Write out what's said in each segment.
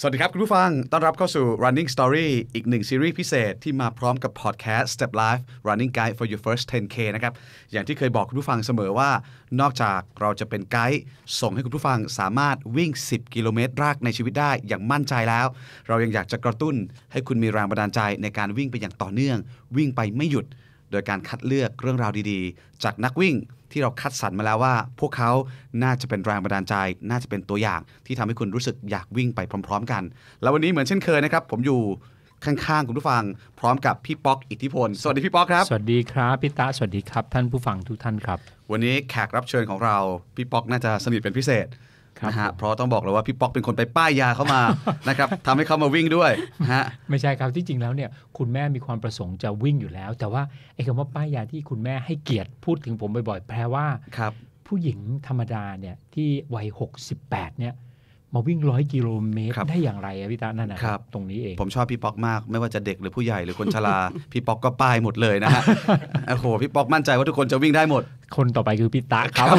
สวัสดีครับคุณผู้ฟัง ต้อนรับเข้าสู่ Running Story อีกหนึ่งซีรีส์พิเศษที่มาพร้อมกับพอดแคสต์ Step Life Running Guide for Your First 10K นะครับ อย่างที่เคยบอกคุณผู้ฟังเสมอว่า นอกจากเราจะเป็นไกด์ส่งให้คุณผู้ฟังสามารถวิ่ง 10 กิโลเมตรแรกในชีวิตได้อย่างมั่นใจแล้ว เรายังอยากจะกระตุ้นให้คุณมีแรงบันดาลใจในการวิ่งไปอย่างต่อเนื่อง วิ่งไปไม่หยุด โดยการคัดเลือกเรื่องราวดีๆ จากนักวิ่งที่เราคัดสรรมาแล้วว่า พวกเขาน่าจะเป็นแรงบันดาลใจ น่าจะเป็นตัวอย่างที่ทำให้คุณรู้สึกอยากวิ่งไปพร้อม ๆ กัน แล้ววันนี้เหมือนเช่นเคยนะครับผมอยู่ข้างๆคุณผู้ฟัง พร้อมกับพี่ป๊อกอิทธิพลสวัสดีพี่ป๊อกครับสวัสดีครับพี่ตาสวัสดีครับ ท่านผู้ฟังทุกท่านครับ วันนี้แขกรับเชิญของเราพี่ป๊อกน่าจะสนิทเป็นพิเศษนะฮะเพราะต้องบอกเลยว่า พี่ป๊อกเป็นคนไปป้ายยาเข้ามานะครับทำให้เขามาวิ่งด้วยฮะไม่ใช่ครับที่จริงแล้วเนี่ยคุณแม่มีความประสงค์จะวิ่งอยู่แล้ว แต่ว่าไอ้คำว่าป้ายยาที่คุณแม่ให้เกียรติพูดถึงผมบ่อยๆแปลว่าครับผู้หญิงธรรมดาเนี่ยที่วัย 68 เนี่ยมาวิ่งร้อยกิโลเมตรได้อย่างไรพี่ตานั่นนะครับตรงนี้เองผมชอบพี่ป๊อกมากไม่ว่าจะเด็กหรือผู้ใหญ่หรือคนชราพี่ป๊อกก็ป้ายหมดเลยนะฮะโอ้โหพี่ป๊อกมั่นใจว่าทุกคนจะวิ่งได้หมด คนต่อไปคือพี่ตาครับ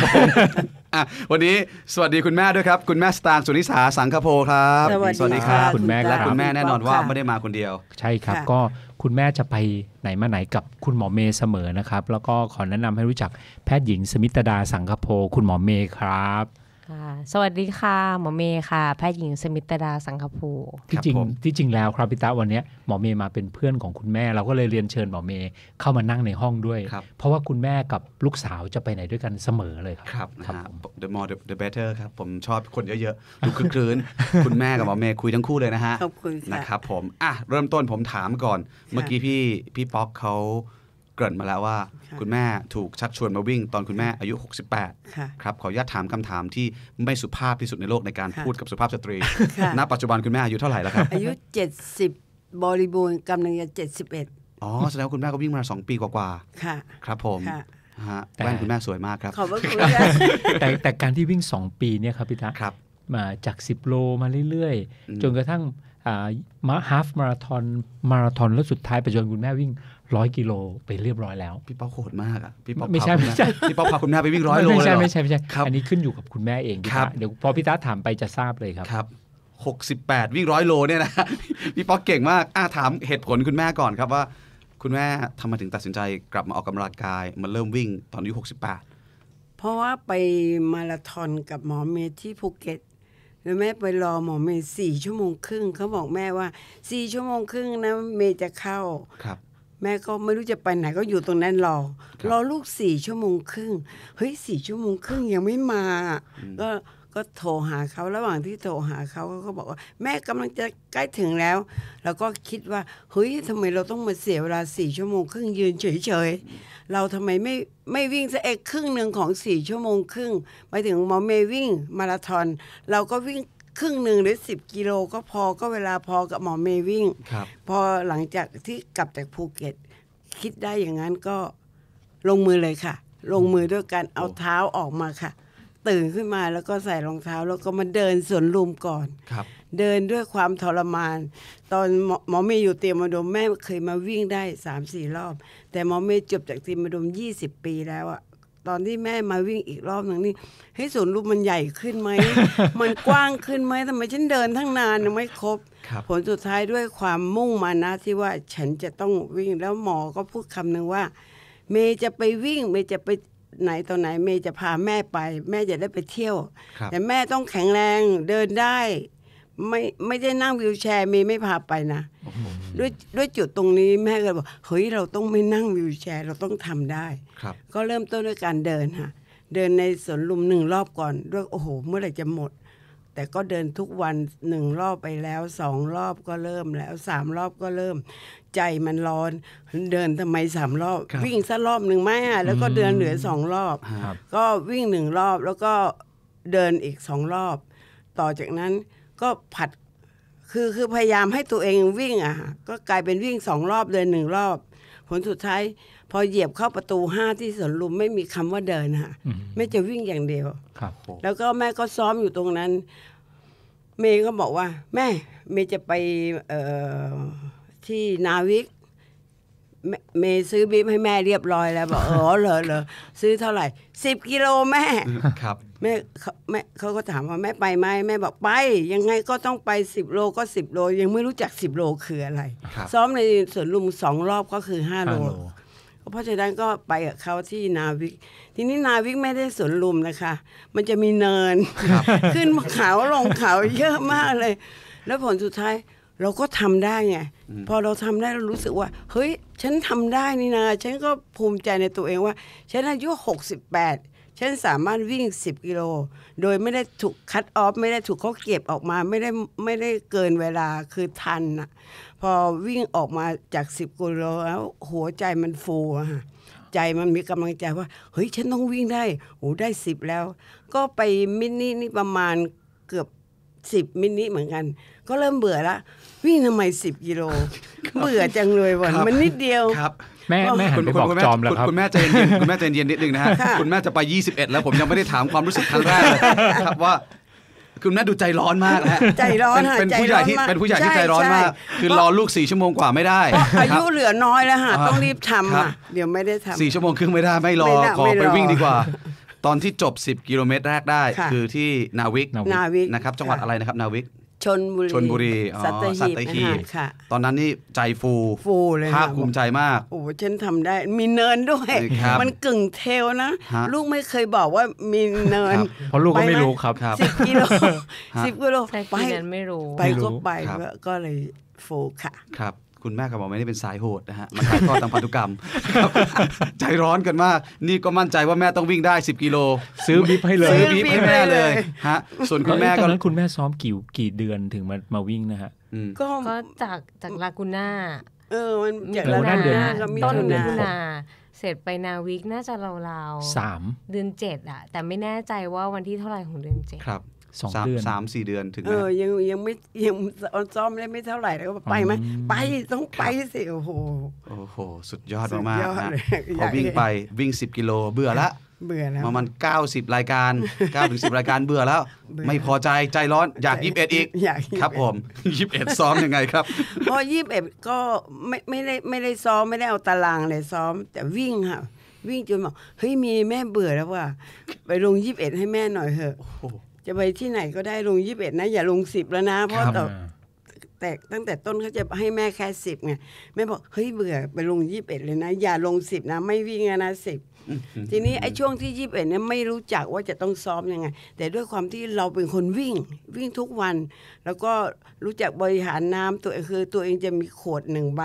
วันนี้สวัสดีคุณแม่ด้วยครับ คุณแม่สตางสุนิสาสังคโพครับสวัสดีครับคุณแม่และคุณแม่แน่นอนว่าไม่ได้มาคนเดียว ใช่ครับ ก็คุณแม่จะไปไหนมาไหนกับคุณหมอเมย์เสมอนะครับ แล้วก็ขอแนะนำให้รู้จักแพทย์หญิงสมิตดาสังคโพ คุณหมอเมย์ครับค่ะสวัสดีค่ะ หมอเมย์ค่ะ แพทย์หญิงสมิตดาสังคภูที่จริงที่จริงแล้วครับพี่ตาวันนี้หมอเมย์มาเป็นเพื่อนของคุณแม่ เราก็เลยเรียนเชิญหมอเมย์ เข้ามานั่งในห้องด้วย เพราะว่าคุณแม่กับลูกสาวจะไปไหนด้วยกันเสมอเลยครับครับ the more the better ครับ ผมชอบคนเยอะๆ ดูคลื้นคุณแม่กับหมอเมย์คุยทั้งคู่เลยนะฮะขอบคุณนะครับผมอ่ะเริ่มต้นผมถามก่อน เมื่อกี้พี่พี่ป๊อกเขาเกริ่นมาแล้วว่าคุณแม่ถูกชักชวนมาวิ่ง ตอนคุณแม่อายุ 68 ครับ ขออนุญาตถามคำถามที่ไม่สุภาพที่สุดในโลกในการพูดกับสุภาพสตรี ณปัจจุบันคุณแม่อายุเท่าไหร่แล้วครับ อายุ 70 บริบูรณ์กำลังจะ71 อ๋อแสดงว่าคุณแม่ก็วิ่งมา 2 ปีกว่าๆค่ะครับผมฮะแว่นคุณแม่สวยมากครับขอบคุณแต่แต่การที่วิ่ง 2 ปีเนี่ยครับพี่ตาัมาจาก 10 โลมาเรื่อย ๆ จนกระทั่งมาฮาฟมาราทอนมาราทอนแล้วสุดท้ายปจจบนคุณแม่วิ่งร้อยกิโลไปเรียบร้อยแล้วพี่ป๊อกโหดมากอ่ะพี่ป๊อกไม่ใช่ไม่ใช่ พี่ป๊อกพาคุณแม่ไปวิ่งร้อยโลไม่ใช่ไม่ใช่ไม่ใช่ อันนี้ขึ้นอยู่กับคุณแม่เองครับเดี๋ยวพอพี่ตาถามไปจะทราบเลยครับครับหกสิบแปดวิ่งร้อยโลเนี่ยนะพี่ป๊อกเก่งมากอ่าถามเหตุผลคุณแม่ก่อนครับว่าคุณแม่ทำไมถึงตัดสินใจกลับมาออกกำลังกายมาเริ่มวิ่งตอนอายุหกสิบแปดเพราะว่าไปมาราธอนกับหมอเมยที่ภูเก็ตแล้วแม่ไปรอหมอเมย์สี่ชั่วโมงครึ่งเขาบอกแม่ว่าสี่ชั่วโมงครึ่งนะเมย์จะเข้าแม่ก็ไม่รู้จะไปไหนก็อยู่ตรงนั้นรอรอลูกสี่ชั่วโมงครึ่งเฮ้ยสี่ชั่วโมงครึ่งยังไม่มา ก็ก็โทรหาเขาระหว่างที่โทรหาเขาก็บอกว่าแม่กำลังจะใกล้ถึงแล้วแล้วก็คิดว่าเฮ้ยทำไมเราต้องมาเสียเวลาสี่ชั่วโมงครึ่งยืนเฉยๆเราทำไมไม่ไม่วิ่งสักเอกครึ่งหนึ่งของสี่ชั่วโมงครึ่ง ไปถึงมอเมวิ่ง มาราธอนเราก็วิ่งครึ่งหนึ่งหรือสิบกิโล ก็พอก็เวลาพอกับหมอเมวิ่งพอหลังจากที่กลับจากภูเก็ตคิดได้อย่างนั้นก็ลงมือเลยค่ะ ลงมือด้วยการเอาเท้าออกมาค่ะ ตื่นขึ้นมาแล้วก็ใส่รองเท้าแล้วก็มาเดินสวนลุมก่อนครับ เดินด้วยความทรมาน ตอนหมอมเมย์อยู่เตียมมาดมแม่เคยมาวิ่งได้สามสี่รอบ แต่หมอเมย์จบจากเตียมมาดมยี่สิบปีแล้วอะตอนที่แม่มาวิ่งอีกรอบหนึ่งนี่ให้สวนลุมมันใหญ่ขึ้นไหมมันกว้างขึ้นไหมทำไมฉันเดินทั้งนานยังไม่ครบ ผลสุดท้ายด้วยความมุ่งมานะที่ว่าฉันจะต้องวิ่งแล้วหมอก็พูดคำหนึ่งว่า เมย์จะไปวิ่งเมย์จะไปไหนตอนไหน เมย์จะพาแม่ไป แม่จะได้ไปเที่ยว แต่แม่ต้องแข็งแรงเดินได้ไม่ไม่ได้นั่งวิวแชร์เมย์ไม่พาไปนะด้วยด้วยจุดตรงนี้แม่ก็บอกเฮ้ยเราต้องไม่นั่งวิวแชร์ เราต้องทำได้ก็เริ่มต้นด้วยการเดินค่ะเดินในสวนลุมหนึ่งรอบก่อน ด้วยโอ้โหเมื่อไหร่จะหมด แต่ก็เดินทุกวันหนึ่งรอบไปแล้วสองรอบก็เริ่มแล้วสามรอบก็เริ่ม ใจมันร้อน เดินทำไมสามรอบ วิ่งสักรอบหนึ่งไหมอ่ะแล้วก็เดินเหลือสองรอบก็วิ่งหนึ่งรอบแล้วก็เดินอีกสองรอบ ต่อจากนั้นก็ผัดคือคือพยายามให้ตัวเองวิ่งอ่ะ ก็กลายเป็นวิ่งสองรอบเดินหนึ่งรอบ ผลสุดท้าย พอเหยียบเข้าประตูห้าที่สวนลุมไม่มีคำว่าเดินค่ะไม่จะวิ่งอย่างเดียวครับแล้วก็แม่ก็ซ้อมอยู่ตรงนั้น เมย์ก็บอกว่า แม่ เมย์จะไปเออที่นาวิก เมย์ซื้อบีบให้แม่เรียบร้อยแล้วบอกเออเหรอเหรอซื้อเท่าไหร่สิบกิโลแม่ครับแม่เขาแม่เขาก็ถามว่าแม่ไปไหมแม่บอกไป ยังไงก็ต้องไปสิบโลก็สิบโลยังไม่รู้จักสิบโลคืออะไรซ้อมในสวนลุมสองรอบก็คือห้าโลเพราะฉะนั้นก็ไปกับเขาที่นาวิกทีนี้นาวิกไม่ได้สวนลุมนะคะ มันจะมีเนินขึ้นเขาลงเขาเยอะมากเลย แล้วผลสุดท้ายเราก็ทำได้ไงพอเราทำได้เรารู้สึกว่า เฮ้ยฉันทำได้นี่นะฉันก็ภูมิใจในตัวเองว่าฉันอายุหกสิบแปดเช่นสามารถวิ่ง 10 กิโล โดยไม่ได้ถูกคัดออฟไม่ได้ถูกเขาเก็บออกมา ไม่ได้ไม่ได้เกินเวลาคือทันอะพอวิ่งออกมาจาก 10 กิโล แล้ว หัวใจมันฟูอะะใจมันมีกำลังใจว่า เฮ้ยฉันต้องวิ่งได้ โอ้ได้สิบแล้ว ก็ไปมินินี่ประมาณเกือบสิบมินิเหมือนกัน ก็เริ่มเบื่อละวิ่งทำไมสิบกิโลเบื่อจังเลยวันมันนิดเดียวครับแม่แม่หันไปบจอมแล้วครับคุณแม่ใจเย็นคุณแม่ใจเย็นนิดนึงนะฮะ คุณแม่จะไป 21 แล้วผมยังไม่ได้ถามความรู้สึกครั้งแรกครับว่าคุณแม่ดูใจร้อนมากฮะใจร้อนเป็นผู้ใหญ่ที่เป็นผู้ใหญ่ที่ใจร้อนมาก คือรอลูกสี่ชั่วโมงกว่าไม่ได้อายุเหลือน้อยแล้วฮะต้องรีบทำอ่ะเดี๋ยวไม่ได้ทำสี่ชั่วโมงครึ่งไม่ได้ไม่รอขอไปวิ่งดีกว่า ตอนที่จบ 10 กิโลเมตรแรกได้คือที่ นาวิกนะครับจังหวัดอะไรนะครับนาวิกชนบุรีชนบุรีสัตหีบหีบตอนนั้นนี่ใจฟูฟูเลยภาคภูมิใจมาก โอ้ฉันทำได้มีเนินด้วย มันกึ่งเทลนะ ลูกไม่เคยบอกว่ามีเนินเพราะลูกก็ไม่รู้ครับสิบกิโลสิบกิโลไปไม่รู้ไปก็ไปก็เลยฟูค่ะครับคุณแม่ก็บอกไม่ได้เป็นสายโหดนะฮะมันถ่ายทอดทางพันธุกรรมใจร้อนกันมากนี่ก็มั่นใจว่าแม่ต้องวิ่งได้ 10 กิโล ซื้อบิ๊บให้เลยซื้อบิ๊บให้แม่เลยฮะส่วนคุณแม่ก็ตอนนั้นคุณแม่ซ้อมกี่กี่เดือนถึงมามาวิ่งนะฮะก็จากจากลากูน่าเออมันจากลากูน่าต้นลากูน่าเสร็จไปนาวิกน่าจะราวๆสามเดือนเจ็ดอะแต่ไม่แน่ใจว่าวันที่เท่าไหร่ของเดือนเจ็ดครับสองเดือนสามสี่เดือนถึงเออยังยังไม่ยังซ้อมเลยไม่เท่าไหร่แล้วไปไหมไปต้องไปสิโอ้โห โอ้โหสุดยอดมากๆนะพอวิ่งไปวิ่งสิบกิโลเบื่อละเบื่อแล้วมัน90 รายการ9ถึง10รายการเบื่อแล้ว ไม่พอใจใจร้อนอยาก21อีกครับผม21ซ้อมยังไงครับพอ21ก็ไม่ไม่ได้ไม่ได้ซ้อมไม่ได้เอาตารางเลยซ้อม แต่วิ่งค่ะวิ่งจนบอกเฮ้ยมีแม่เบื่อแล้วว่ะไปลง21ให้แม่หน่อยเถอะจะไปที่ไหนก็ได้ลงยี่สิบเอ็ดนะ อย่าลงสิบแล้วนะเพราะต่อแต่ตั้งแต่ต้นเขาจะให้แม่แค่สิบไงแม่บอก เฮ้ย เบื่อไปลงยี่สิบเอ็ดเลยนะ อย่าลงสิบนะ ไม่วิ่งนะสิบทีนี้ไอ้ช่วงที่ยี่สิบเอ็ดเนี่ยไม่รู้จักว่าจะต้องซ้อมยังไงแต่ด้วยความที่เราเป็นคนวิ่งวิ่งทุกวัน แล้วก็รู้จักบริหารน้ำตัวคือตัวเองจะมีขวดหนึ่งใบ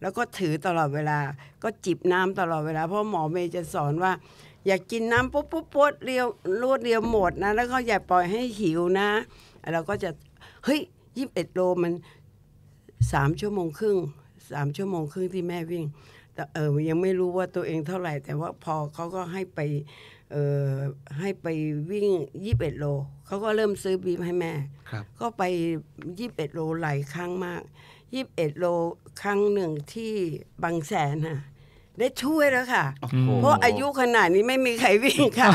แล้วก็ถือตลอดเวลา ก็จิบน้ำตลอดเวลาเพราะหมอเมย์จะสอนว่าอยากกินน้ำปุ๊บปุ๊บปุ๊บเรียวรวดเรียวหมดนะ แล้วก็อย่าปล่อยให้หิวนะเราก็จะเฮ้ยยี่สิบเอ็ดโลมันสามชั่วโมงครึ่งสามชั่วโมงครึ่งที่แม่วิ่งแต่เออยังไม่รู้ว่าตัวเองเท่าไหร่ แต่ว่าพอเขาก็ให้ไปเออให้ไปวิ่งยี่สิบเอ็ดโลเขาก็เริ่มซื้อบีบให้แม่ก็ไปยี่สิบเอ็ดโลหลายครั้งมากยี่สิบเอ็ดโลครั้งหนึ่งที่บางแสนฮ่ะได้ช่วยแล้วค่ะ เพราะอายุขนาดนี้ไม่มีใครวิ่งค่ะ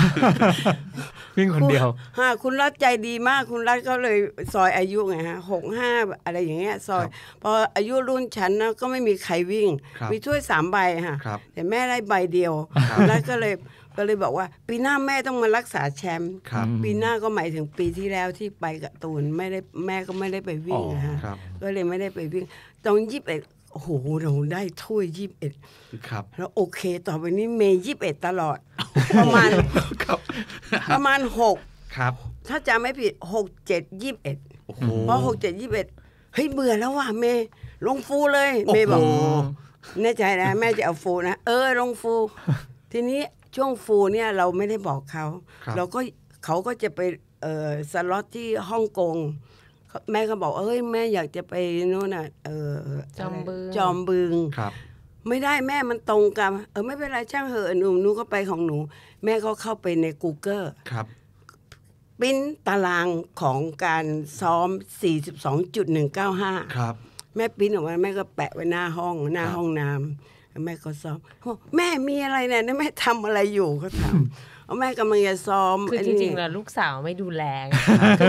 วิ่งคนเดียวฮะคุณรัดใจดีมากคุณรัดก็เลยซอยอายุไงฮะหกห้าอะไรอย่างเงี้ยซอยพออายุรุ่นฉันนะก็ไม่มีใครวิ่ง มีช่วยสามใบค่ะแต่แม่ได้ใบเดียวแล้วก็เลยก็เลยบอกว่า ปีหน้าแม่ต้องมารักษาแชมป์ปีหน้าก็หมายถึงปีที่แล้วที่ไปกับตูน ไม่ได้แม่ก็ไม่ได้ไปวิ่งนะฮะก็เลยไม่ได้ไปวิ่งตรงยี่สิบเอ็ดโอ้โหเราได้ถ้วยยี่สิบเอ็ดครับ แล้วโอเค ต่อไปนี้เมย์ยี่สิบเอ็ดตลอด ประมาณประมาณหกครับ ถ้าจำไม่ผิดหกเจ็ดยี่สิบเอ็ดเพราะหกเจ็ดยี่สิบเอ็ดเฮ้ยเบื่อแล้วว่ะเมย์ลงฟูเลยเมย์บอกแน่ใจนะ แม่จะเอาฟูนะ เออลงฟู ทีนี้ช่วงฟูเนี่ยเราไม่ได้บอกเขาเราก็เขาก็จะไปเออสล็อตที่ฮ่องกงแม่ก็บอก เอ้ย แม่อยากจะไปโน่นน่ะ เออจอมบึงจอมบึงครับ ไม่ได้แม่มันตรงกันเออไม่เป็นไรช่างเหอะหนูหนูก็ไปของหนู แม่ก็เข้าไปใน Google ครับปิ้นตารางของการซ้อม 42.195ครับ แม่ปิ้นออกมาแม่ก็แปะไว้หน้าห้อง หน้าห้องน้ำแม่ก็ซ้อม แม่มีอะไรเนี่ยแม่ทำอะไรอยู่ก็ถามแม่กำลังจะซ้อม คือจริงๆแล้วลูกสาวไม่ดูแล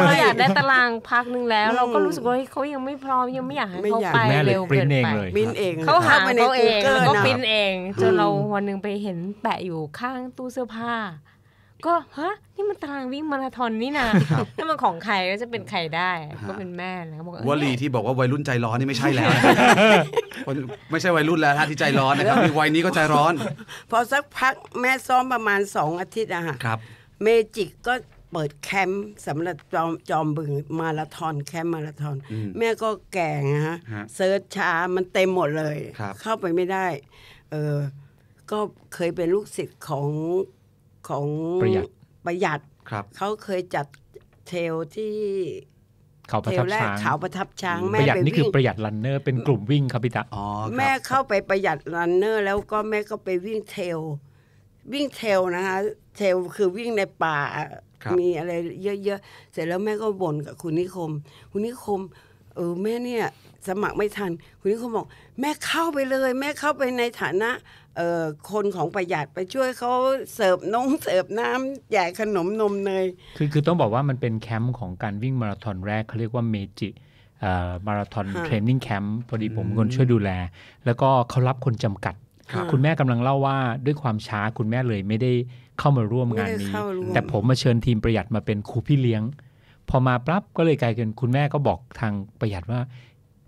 เราอยากได้ตารางพักนึงแล้วเราก็รู้สึกว่าเขายังไม่พร้อมยังไม่อยากให้เขาไปเร็วเกินไปบินเองเขาหาเขาเองก็ปินเอง จนเราวันนึงไปเห็นแปะอยู่ข้างตู้เสื้อผ้าก็ฮะนี่มันตารางวิ่งมาราธอนนี่นะถ้ามันของใครก็จะเป็นใครได้ก็เป็นแม่นะบอกวลีที่บอกว่าวัยรุ่นใจร้อนนี่ไม่ใช่แล้วไม่ใช่วัยรุ่นแล้วที่ใจร้อนนะครับวัยนี้ก็ใจร้อนพอสักพักแม่ซ้อมประมาณสองอาทิตย์อะฮะครับ เมจิกก็เปิดแคมป์สำหรับจอมจอมบึงมาราธอนแคมป์มาราธอน แม่ก็แก่งฮะเซิร์ชช้ามันเต็มหมดเลยเข้าไปไม่ได้ เออก็เคยเป็นลูกศิษย์ของของประหยัดประหยัดครับเขาเคยจัดเทลที่ เขาประทับช้างเขาประทับช้างแม่ประหยัดนี่คือประหยัดรันเนอร์ เป็นกลุ่มวิ่งครับพี่ตาอ๋อแม่เข้าไปประหยัดรันเนอร์ แล้วก็แม่ก็ไปวิ่งเทล วิ่งเทลนะคะเทลคือวิ่งในป่า มีอะไรเยอะๆเสร็จแล้วแม่ก็บ่นกับ คุณนิคม คุณนิคม เออแม่เนี่ย สมัครไม่ทัน คุณนิคมบอก แม่เข้าไปเลย แม่เข้าไปในฐานะคนของประหยัดไปช่วยเขาเสิร์ฟนงเสิร์ฟน้ำแจกขนมนมเนย คือคือต้องบอกว่ามันเป็นแคมป์ของการวิ่งมาราธอนแรกเขาเรียกว่าเมจิมาราธอนเทรนนิ่งแคมป์พอดีผมคนช่วยดูแล แล้วก็เขารับคนจำกัด คุณแม่กำลังเล่าว่าด้วยความช้าคุณแม่เลยไม่ได้เข้ามาร่วมงานนี้แต่ผมมาเชิญทีมประหยัดมาเป็นครูพี่เลี้ยง พอมาปั๊บก็เลยกลายเป็นคุณแม่ก็บอกทางประหยัดว่า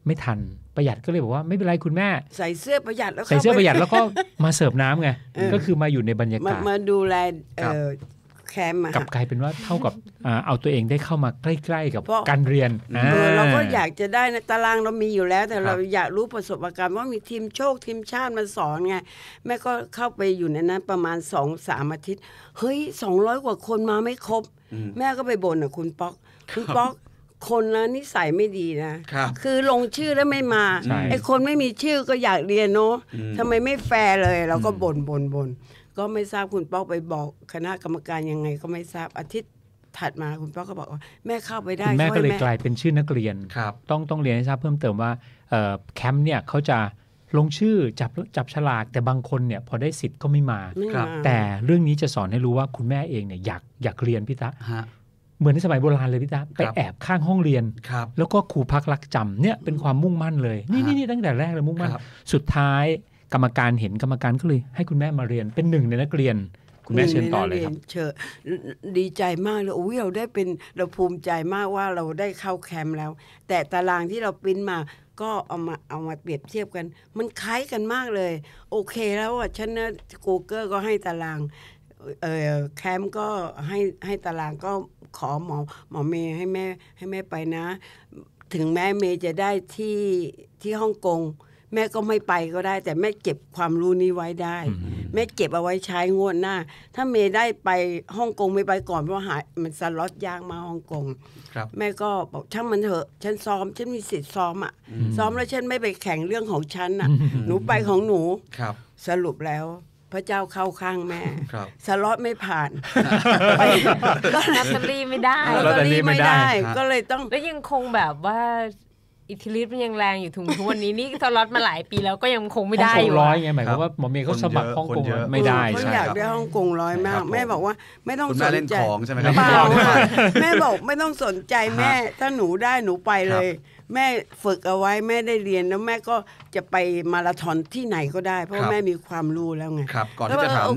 ไม่ทันประหยัดก็เลยบอกว่าไม่เป็นไรคุณแม่ ใส่เสื้อประหยัดแล้วใส่เสื้อประหยัดแล้วก็มาเสิร์ฟน้ำไงก็คือมาอยู่ในบรรยากาศมาดูแลแคมป์กับกลายเป็นว่าเท่ากับเอาตัวเองได้เข้ามาใกล้ ๆ กับการเรียนเราก็อยากจะได้นะตารางเรามีอยู่แล้ว แต่เราอยากรู้ประสบการณ์ว่ามีทีมโชคทีมชาติมาสอนไงแม่ก็เข้าไปอยู่ในนั้นประมาณสองสามอาทิตย์เฮ้ยสองร้อยกว่าคนมาไม่ครบแม่ก็ไปบ่นกับคุณป๊อกคุณป๊อกคนนะนิสัยไม่ดีนะ คือลงชื่อแล้วไม่มา ไอ้คนไม่มีชื่อก็อยากเรียนเนาะทำไมไม่แฟร์เลยเราก็บ่นบ่นบ่นก็ไม่ทราบคุณป๊อกไปบอก คณะกรรมการยังไงก็ไม่ทราบอาทิตย์ถัดมาคุณป๊อกก็บอกว่า แม่เข้าไปได้คุณแม่ก็เลยกลายเป็นชื่อนักเรียนครับต้องต้องเรียนให้ทราบเพิ่มเติมว่าแคมป์เนี่ยเขาจะลงชื่อจับจับฉลากแต่บางคนเนี่ยพอได้สิทธิ์ก็ไม่มา ครับ แต่เรื่องนี้จะสอนให้รู้ว่าคุณแม่เองเนี่ยอยากอยากเรียนพี่ตะเหมือนในสมัยโบราณเลยพี่ตาไปแอบข้างห้องเรียนแล้วก็ครูพักรักจำเนี่ยเป็นความมุ่งมั่นเลย นี่นี่นี่ตั้งแต่แรกเลยมุ่งมั่นสุดท้ายกรรมการเห็นกรรมการก็เลย ให้คุณแม่มาเรียนเป็นหนึ่งในนักเรียน คุณแม่เชิญต่อเลยครับเชิญดีใจมากเลยโอ้ยเราได้เป็นเราภูมิใจมากว่าเราได้เข้าแคมป์แล้ว แต่ตารางที่เราปริ้นมา ก็เอามาเอามาเปรียบเทียบกัน มันคล้ายกันมากเลย โอเคแล้วอ่ะฉันนะกูเกิลก็ให้ตารางเออแคมป์ก็ให้ให้ตารางก็ขอหมอหมอเมย์ให้แม่ให้แม่ไปนะ ถึงแม่เมย์จะได้ที่ที่ฮ่องกงแม่ก็ไม่ไปก็ได้ แต่แม่เก็บความรู้นี้ไว้ได้ แม่เก็บเอาไว้ใช้งวดหน้า ถ้าเมย์ได้ไปฮ่องกงไม่ไปก่อนเพราะหามันสล็อตยากมาฮ่องกงแม่ก็บอกช่างมันเถอะฉันซ้อมฉันมีสิทธิ์ซ้อมอ่ะซ้อมแล้วฉันไม่ไปแข่งเรื่องของฉันอ่ะ หนูไปของหนูครับ สรุปแล้วพระเจ้าเข้าข้างแม่สล็อตไม่ผ่าน ก็ลอตเตอรี่ไม่ได้ลอตเตอรี่ไม่ได้ ก็เลยต้องแล้วยังคงแบบว่าอิทธิฤทธิ์มันยังแรงอยู่ถึงทุกวันนี้นี่สล็อตมาหลายปี แล้วก็ยังคงไม่ได้อยู่ร้อยไงหมายความว่าหมอเมย์เขาสมัครฮ่องกงไม่ได้ใช่ไหมครัอยากได้ฮ่องกงร้อยมาก แม่บอกว่าไม่ต้องสนใจของใช่ไหมครับแม่บอกไม่ต้องสนใจแม่ ถ้าหนูได้หนูไปเลยแม่ฝึกเอาไว้แม่ได้เรียนแล้วแม่ก็จะไปมาราธอนที่ไหนก็ได้ เพราะแม่มีความรู้แล้วไงครับก่อนที่จะถาม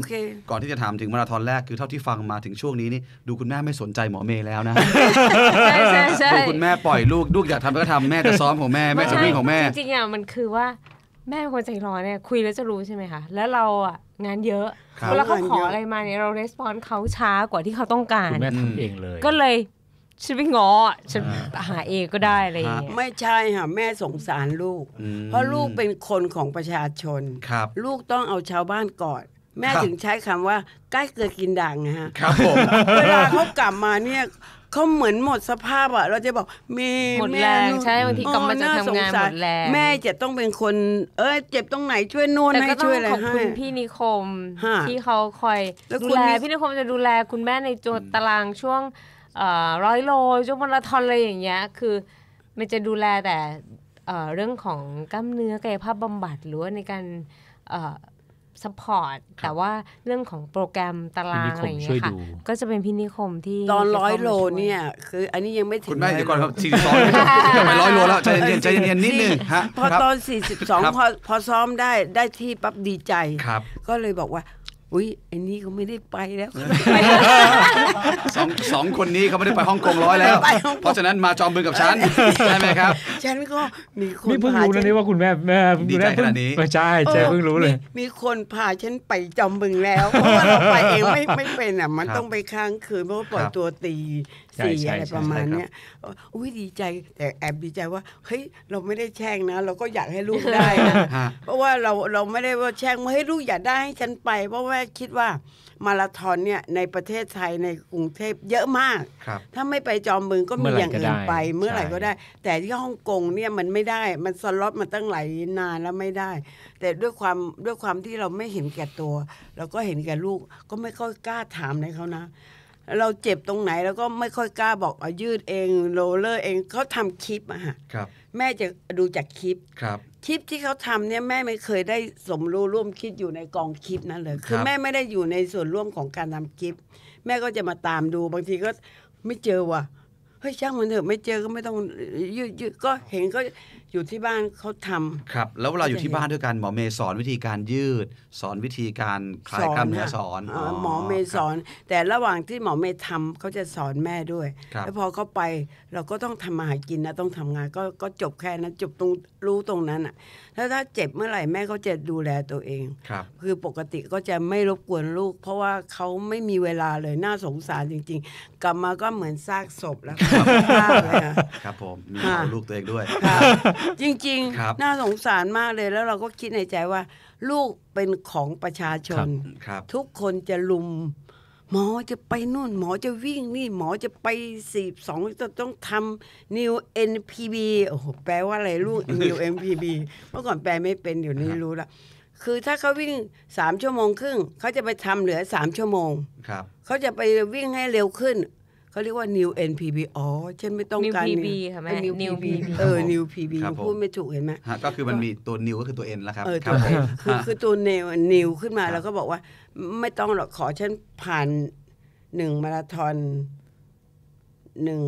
ก่อนที่จะถามถึงมาราธอนแรกคือเท่าที่ฟังมาถึงช่วงนี้นี่ดูคุณแม่ไม่สนใจหมอเมย์แล้วนะใช่ใช่ใช่คุณแม่ปล่อยลูกลูกอยากทำก็ทำแม่จะซ้อมของแม่แม่จะวิ่งของแม่จริงๆอ่ะมันคือว่าแม่คนใจร้อนเนี่ยคุยแล้วจะรู้ใช่ไหมคะแล้วเราอ่ะงานเยอะเวลาเขาขออะไรมาเนี่ยเราレスปอนเขาช้ากว่าที่เขาต้องการ คุณแม่ทำเองเลยก็เลยฉันไม่ง้อฉันหาเองก็ได้อะไรอย่างเงี้ยไม่ใช่ค่ะแม่สงสารลูก เพราะลูกเป็นคนของประชาชนลูกต้องเอาชาวบ้านก่อนแม่ถึงใช้คำว่าใกล้เกิดกินด่างนะฮะครับผมเวลาเขากลับมาเนี่ยเขาเหมือนหมดสภาพอ่ะ เราจะบอกมีหมดแรงใช่บางทีกลับมาจะทำงานหมดแรงแม่จะต้องเป็นคน เอ้ยเจ็บตรงไหนช่วยนวลให้ช่วยอะไรให้ขอบคุณพี่นิคม ที่เขาคอยดูแลพี่นิคมจะดูแลคุณแม่ในจดตารางช่วงร้อยโลจนมาราธอนอะไรอย่างเงี้ย คือมันจะดูแลแต่เรื่องของกล้ามเนื้อกายภาพบำบัดหรือว่าในการสปอร์ตแต่ว่าเรื่องของโปรแกรมตารางอะไรอย่างเงี้ยค่ะก็จะเป็นพินิคมที่ตอนร้อยโลเนี่ยคืออันนี้ยังไม่ถึง คุณแม่เดี๋ยวก่อนครับสี่สิบสองไปร้อยโลแล้ว ใจเย็นใจเย็นนิดนึงฮะพอตอนสี่สิบสองพอซ้อมได้ได้ที่ปั๊บดีใจก็เลยบอกว่าอุ้ยไอ้นี้เขาไม่ได้ไปแล้วสองสองคนนี้เขาไม่ได้ไปฮ่องกงร้อยแล้ว เพราะฉะนั้นมาจอมบึงกับฉันใช่ไหมครับ ฉันก็มีคนเพิ่งรู้นะนี่ว่าคุณแม่แม่ดีใจขนาดนี้ไม่ใช่ใช่เพิ่งรู้เลย มีคนพาฉันไปจอมบึงแล้วเพราะว่าเราไปเองไม่ไม่เป็นอ่ะมันต้องไปค้างคืนเพราะปล่อยตัวตีสี่อะไรประมาณเนี้ยอุ้ยดีใจแต่แอบดีใจว่าเฮ้ยเราไม่ได้แช่งนะ เราก็อยากให้ลูกได้นะเพราะว่าเราเราไม่ได้ว่าแช่งว่าให้ลูกอยากได้ให้ฉันไป เพราะว่าคิดว่า มาราธอนเนี่ยในประเทศไทยในกรุงเทพเยอะมากถ้าไม่ไปจอมเมืองก็มีอย่างอื่นไปเมื่อไหร่ก็ได้ แต่ที่ฮ่องกงเนี่ยมันไม่ได้ มันสล็อตมาตั้งหลายนานแล้วไม่ได้ แต่ด้วยความด้วยความที่เราไม่เห็นแก่ตัว เราก็เห็นแก่ลูกก็ไม่ค่อยกล้าถามในเขานะเราเจ็บตรงไหนแล้วก็ไม่ค่อยกล้าบอกเอายืดเองโรเลอร์เองเขาทำคลิปอะค่ะครับ แม่จะดูจากคลิปครับ คลิปที่เขาทำเนี่ยแม่ไม่เคยได้สมรู้ร่วมคิดอยู่ในกองคลิปนั้นเลย คือแม่ไม่ได้อยู่ในส่วนร่วมของการทำคลิป แม่ก็จะมาตามดูบางทีก็ไม่เจอว่ะเฮ้ยช่างมันเถอะไม่เจอก็ไม่ต้องยืดยืดก็เห็นก็อยู่ที่บ้านเขาทำครับแล้วเวลาอยู่ที่บ้านด้วยกันหมอเมย์สอนวิธีการยืดสอนวิธีการคลายกล้ามเนื้อสอนหมอเมย์สอนแต่ระหว่างที่หมอเมย์ทำเขาจะสอนแม่ด้วยแล้วพอเขาไปเราก็ต้องทำมาหากินนะต้องทำงาน ก็ก็จบแค่นั้นจบตรงรู้ตรงนั้นอ่ะ ถ้าถ้าเจ็บเมื่อไหร่ แม่ก็จะดูแลตัวเองครับ คือปกติก็จะไม่รบกวนลูก เพราะว่าเขาไม่มีเวลาเลย น่าสงสารจริง ๆ กลับมาก็เหมือนซากศพแล้ว ครับผม มีลูกตัวเองด้วย จริง ๆ น่าสงสารมากเลย แล้วเราก็คิดในใจว่า ลูกเป็นของประชาชน ทุกคนจะลุมหมอจะไปนู่น หมอจะวิ่งนี่หมอจะไปสิบสองจะต้องทำ new NPB โอ้โหแปลว่าอะไรลูก new NPB เมื่อก่อนแปลไม่เป็นเดี๋ยวนี้รู้ละคือถ้าเขาวิ่งสามชั่วโมงครึ่งเขาจะไปทำเหลือสามชั่วโมงครับเขาจะไปวิ่งให้เร็วขึ้นเขาเรียกว่า new NPB อ๋อฉันไม่ต้องการ new PB ค่ะแม่ new PB เออ new PB พูดไม่ถูกเห็นไหมก็คือมันมีตัว new ก็คือตัว N แล้วครับอตับคือคือตัว new new ขึ้นมา แล้วก็บอกว่า ไม่ต้องหรอกขอฉันผ่านหนึ่งมาราธอนหนึ่ง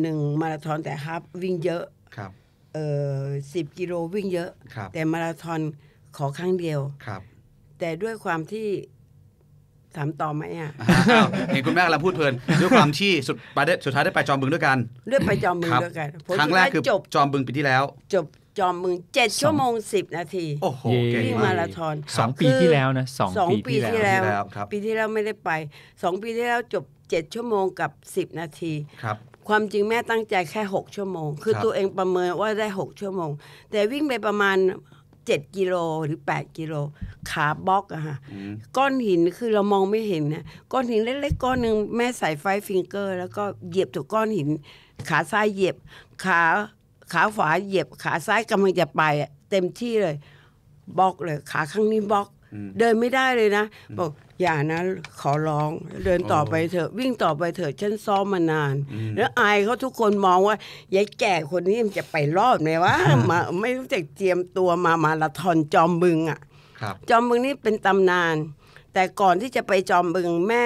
หนึ่งมาราธอนแต่ครับวิ่งเยอะครับเออสิบกิโลวิ่งเยอะ แต่มาราธอนขอครั้งเดียวครับแต่ด้วยความที่ถามต่อไหมอ่ะเห็นคุณแม่กำลังพูดเพลินด้วยความที่สุดปสุดท้ายได้ไปจอมบึงด้วยกันด้ไปจอมบึงด้วยกันครั้งแรกคือจบจอมบึงปีที่แล้ว จบจอมบึงเจ็ดชั่วโมงสิบนาทีโอ้โหวิ่งมาราธอนสองปีที่แล้วนะสองปีที่แล้วปีที่แล้วไม่ได้ไปสองปีที่แล้วจบเจ็ดชั่วโมงกับสิบนาทีครับ ความจริงแม่ตั้งใจแค่หกชั่วโมง คือตัวเองประเมินว่าได้หกชั่วโมง แต่วิ่งไปประมาณจ็ดกิโลหรือแปดกิโลขาบล็อกอะฮะก้อนหินคือเรามองไม่เห็นนะ ก้อนหินเล็กๆก้อนหนึ่งแม่ใส่ไฟฟิงเกอร์ แล้วก็เหยียบถูกก้อนหิน ขาซ้ายเหยียบ ขาขาขวาเหยียบขาซ้ายกำลังจะไปเต็มที่เลยบล็อกเลย ขาข้างนี้บล็อก เดินไม่ได้เลยนะบอกอย่านะขอร้องเดินต่อไปเถอะ วิ่งต่อไปเถอะฉันซ้อมมานาน แล้วอายเขาทุกคนมองว่ายายแก่คนนี้มันจะไปรอดไหมวะมาไม่รู้จักเตรียมตัวมามาละทอนจอมบึงอ่ะจอมบึงนี่เป็นตำนาน แต่ก่อนที่จะไปจอมบึงแม่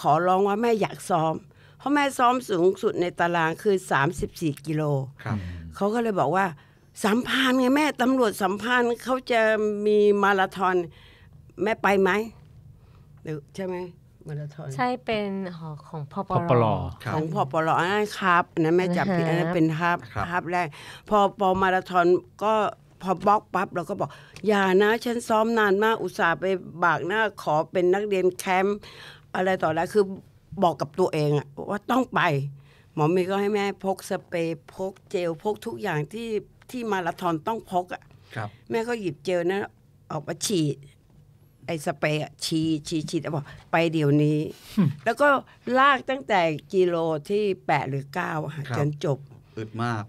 ขอร้องว่าแม่อยากซ้อม เพราะแม่ซ้อมสูงสุดในตารางคือ 34 กิโลเขาก็เลยบอกว่าสัมพันธ์ไงแม่ตำรวจสัมพันธ์เขาจะมีมาราธอนแม่ไปไหมใช่ไหมมาราธอนใช่เป็นหอของพอปลอของพอปลอนั่นครับนั้นแม่จับผิดอันนั้นเป็นฮับฮับแรก พอปอมาราธอนก็พอบล็อกปั๊บเราก็บอก อย่านะฉันซ้อมนานมากอุตส่าห์ไปบากหน้าขอเป็นนักเรียนแคมป์อะไรต่อแล้วคือบอกกับตัวเองอะว่าต้องไป หมอเมย์ก็ให้แม่พกสเปรย์พก เจล พกทุกอย่างที่ที่มาราธอนต้องพกอะแม่ก็หยิบเจลนะั้นออกมาฉีดไอ้สเปรย์ฉีฉีฉีดบอกไปเดี๋ยวนี้ แล้วก็ลากตั้งแต่กิโลที่แปดหรือเก้าจนจบ อึดมาก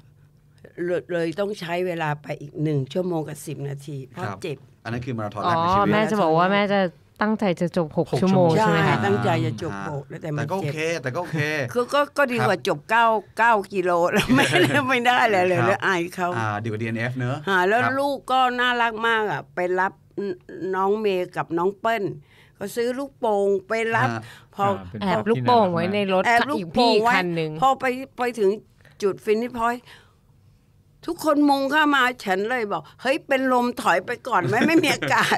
เลยต้องใช้เวลาไปอีกหนึ่งชั่วโมงกับสิบนาทีเพราะเจ็บอันนั้นคือมาราธอนแรกในชีวิตแม่จะบอกว่าแม่จะตั้งใจจะจบ 6 ชั่วโมง ใช่ไหมคะตั้งใจจะจบ6แล้วแต่ก็โอเคแต่ก็โอเคคือก็ก็ดีกว่าจบ9 9กิโลแล้ว ไม่ไม่ได้เลยเลยแล้วอายเขาดีกว่า DNF เนอะแล้วลูกก็น่ารักมากอ่ะ ไปรับน้องเมย์กับน้องเปิ้ลก็ซื้อลูกโป่งไปรับพอแอบลูกโป่งไว้ในรถแอบลูกโป่งไว้พอไปไปถึงจุดฟินิชพอยทุกคนมุงเข้ามาฉันเลยบอก เฮ้ยเป็นลมถอยไปก่อนไหมไม่มีอากาศ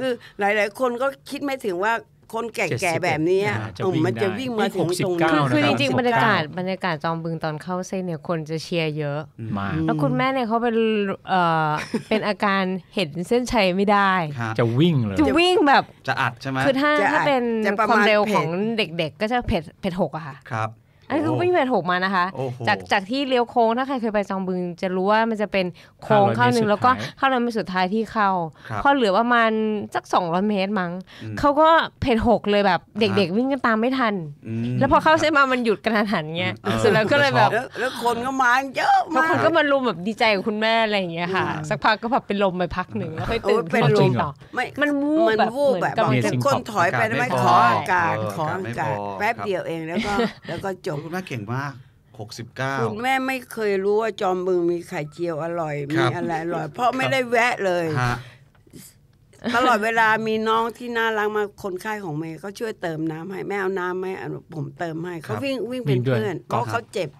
คือหลายๆคนก็คิดไม่ถึงว่าคนแก่ๆแบบนี้กุ่มมันจะวิ่งมาถึงตรงนั้นคือจริงๆ บรรยากาศ บรรยากาศจอมบึงตอนเข้าเส้นเนี่ยคนจะเชียร์เยอะแล้วคุณแม่เนี่ยเขาเป็นเอ่อเป็นอาการเห็นเส้นชัยไม่ได้ จะวิ่งเลยจะวิ่งแบบจะอัดใช่ไหมคือถ้าถ้าเป็นความเร็วของเด็กๆ ก็จะเผ็ดเผ็ดหกอะค่ะครับอันนี้คือวิ่งแปดหกมานะคะจากจากที่เลี้ยวโค้ง ถ้าใครเคยไปจองบึงจะรู้ว่ามันจะเป็นโค้งเข้าหนึ่งแล้วก็เข้าเลยเป็นสุดท้ายที่เข้าพอเหลือประมาณสักสองร้อยเมตรมั้ง เขาก็เพจหกเลยแบบเด็กๆ วิ่งกันตามไม่ทัน แล้วพอเข้าเส้นมา มันหยุดกระทันหันเงี้ยสุดแล้วก็เลยแบบแล้วคนก็มาเยอะมากคนก็มารุมแบบดีใจกับคุณแม่อะไรอย่างเงี้ยค่ะ สักพักก็แบบเป็นลมไปพักหนึ่งแล้วค่อยตื่นเป็นลมต่อมันวูบแบบมอคนถอยไปไม่ขออากาศขออากาศแป๊บเดียวเองแล้วก็แล้วก็จบอ้คุณแม่เก่งมาก69คุณแม่ไม่เคยรู้ว่าจอมบึงมีไข่เจียวอร่อย มีอะไรอร่อย เพราะไม่ได้แวะเลยตลอดเวลามีน้องที่น่ารักมาคนไข้ของเมย์ก็ช่วยเติมน้ำให้ แม่เอาน้ำไหม่ผมเติมให้เขาวิ่งวิ่งเป็นเพื่อนเพราะเขาเจ็บ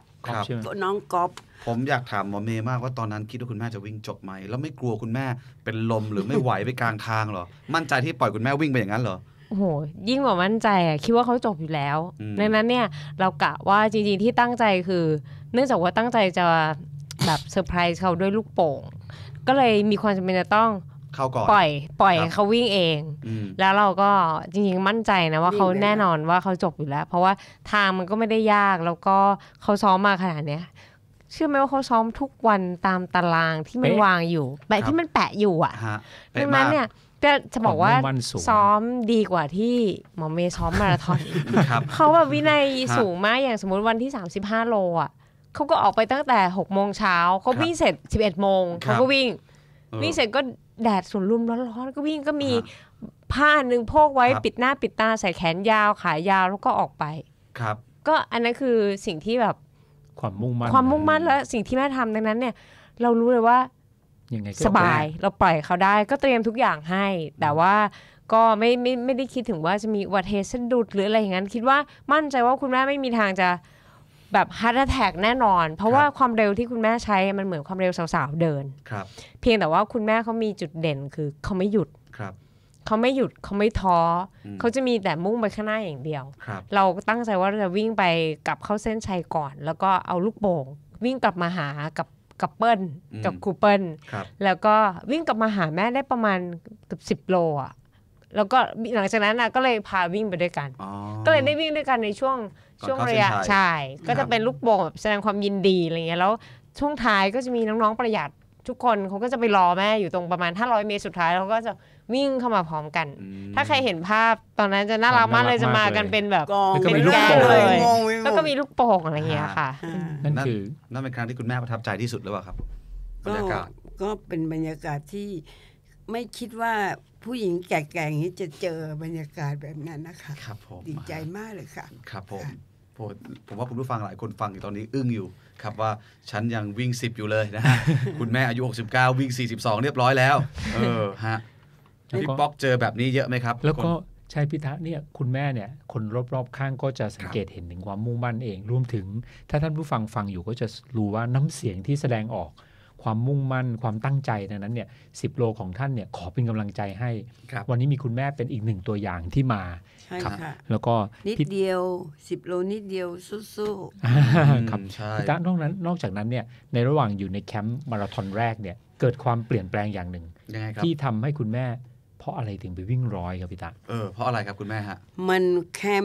น้องก๊อฟ ผมอยากถามหมอเมย์มากว่าตอนนั้นคิดว่าคุณแม่จะวิ่งจบไหม แล้วไม่กลัวคุณแม่ เป็นลมหรือไม่ไหวไปกลางทางหรอ มั่นใจที่ปล่อยคุณแม่วิ่งไปอย่างนั้นหรอโอ้โหยิ่งกว่ามั่นใจอะคิดว่าเขาจบอยู่แล้ว ดังนั้นเนี่ยเรากะว่าจริงๆที่ตั้งใจคือ เนื่องจากว่าตั้งใจจะแบบเซอร์ไพรส์เขาด้วยลูกโป่งก็เลยมีความจำเป็นจะต้อง เขาก่อนปล่อย ปล่อยเขาวิ่งเอง แล้วเราก็จริงๆมั่นใจนะว่าเขาแน่นอนว่าเขาจบอยู่แล้ว เพราะว่าทางมันก็ไม่ได้ยากแล้วก็เขาซ้อมมาขนาดเนี้ยเชื่อไหมว่าเขาซ้อมทุกวันตามตารางที่มันวางอยู่แบบที่มันแปะอยู่อ่ะดังนั้นเนี่ย็จะบอกว่าซ้อมดีกว่าที่หมอเมย์ซ้อมมาราธอนเขาแบบวินัยสูงมากอย่างสมมติวันที่ 35 โลอ่ะเขาก็ออกไปตั้งแต่6โมงเช้าเขาวิ่งเสร็จ 11โมงเขาก็วิ่ง วิ่งเสร็จก็แดดสุนลุมร้อนๆก็วิ่งก็มีผ้าหนึ่งโพกไว้ปิดหน้าปิดตาใส่แขนยาวขายาวแล้วก็ออกไปครับ ก็อันนั้นคือสิ่งที่แบบความมุ่งมั่นความมุ่งมั่นและสิ่งที่แม่ทำดังนั้นเนี่ย เรารู้เลยว่ายังไงสบายเราปล่อยเขาได้ก็เตรียมทุกอย่างให้ แต่ว่าก็ไม่ไม่ไม่ได้คิดถึงว่าจะมีวัตเหตุสดุดหรืออะไรอย่างนั้น คิดว่ามั่นใจว่าคุณแม่ไม่มีทางจะแบบฮาร์ดแท็กแน่นอน เพราะว่าความเร็วที่คุณแม่ใช้มันเหมือนความเร็วสาวๆเดินครับเพียงแต่ว่าคุณแม่เขามีจุดเด่นคือเขาไม่หยุดครับเขาไม่หยุดเขาไม่ท้อเขาจะมีแต่มุ่งไปข้างหน้าอย่างเดียวรเราตั้งใจว่าเราจะวิ่งไปกลับเข้าเส้นชัยก่อน แล้วก็เอาลูกโป่ง วิ่งกลับมาหากับกับเปิ้ลกับครูเปิ้ลแล้วก็วิ่งกลับมาหาแม่ได้ประมาณเกือบสิบโลอ่ะแล้วก็หลังจากนั้นนะก็เลยพาวิ่งไปด้วยกัน ก็เลยได้วิ่งด้วยกันในช่วงช่วงระยะชายก็จะเป็นลูกโป่งแสดงความยินดีอะไรเงี้ยแล้ว ช่วงท้ายก็จะมีน้องๆประหยัดทุกคนเขาก็จะไปรอแม่อยู่ตรงประมาณ500เมตรสุดท้ายแล้วก็จะวิ่งเข้ามาพร้อมกัน ถ้าใครเห็นภาพตอนนั้นจะน่ารักมากเลยจะมากันเป็นแบบเป็นแก๊งเลย แล้วก็มีลูกโป่งอะไรอย่างเงี้ยค่ะนั่นคือนั่นเป็นครั้งที่คุณแม่ประทับใจที่สุดหรือเปล่าครับบรรยากาศ ก็เป็นบรรยากาศที่ไม่คิดว่าผู้หญิงแก่ๆอย่างนี้จะเจอบรรยากาศแบบนั้นนะคะครับผมดีใจมากเลยค่ะ ครับผม ผมผมว่าคุณผู้ฟังหลายคนฟังอยู่ตอนนี้อึ้งอยู่ ครับว่าฉันยังวิ่ง10อยู่เลยนะฮะคุณแม่อายุ 69 วิ่ง 42 เรียบร้อยแล้ว เออฮะพี่ป๊อกเจอแบบนี้เยอะไหมครับ แล้วก็ใช่พิท์เนี่ยคุณแม่เนี่ยคนรอบๆข้างก็จะสังเกตเห็น ถึงความมุ่งมั่นเอง รวมถึงถ้าท่านผู้ฟังฟังอยู่ก็จะรู้ว่าน้ำเสียงที่แสดงออกความมุ่งมั่นความตั้งใจในนั้นเนี่ยสิบโลของท่านเนี่ยขอเป็นกำลังใจให้ วันนี้มีคุณแม่เป็นอีกหนึ่งตัวอย่างที่มาครับ แล้วก็นิดเดียวสิบโลนิดเดียวสู้ๆครับพักษ์นอกนั้นนอกจากนั้นเนี่ยในระหว่างอยู่ในแคมป์มาราธอนแรกเนี่ยเกิดความเปลี่ยนแปลงอย่างหนึ่งที่ทำให้คุณแม่ราะอะไรถึงไปวิ่งร้อยครับพี่ตาเออเพราะอะไรครับคุณแม่ฮะ มันแคม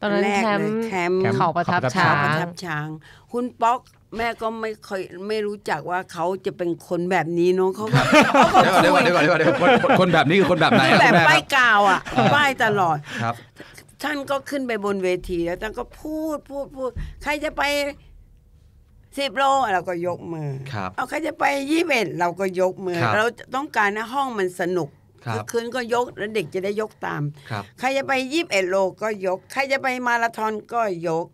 ตอนนั้นแคมแคมเขาประทับช้างประทับช้าง คุณป๊อกแม่ก็ไม่เคยไม่รู้จักว่าเขาจะเป็นคนแบบนี้เนาะเขาก็เขาก็คดยคนแบบนี้คือคนแบบไหน แบบป้ายกาวอ่ะป้ายตลอดครับท่านก็ขึ้นไปบนเวทีแล้วท่านก็พูดพูดพูดใครจะไปสิบโลเราก็ยกมือเอาใครจะไปยี่สิบเอ็ดเราก็ยกมือ เราต้องการให้ห้องมันสนุกคือคืนก็ยกแล้วเด็กจะได้ยกตามครับ ใครจะไปยีิบเอ็ดโลก็ยก ใครจะไปมาราธอนก็ยก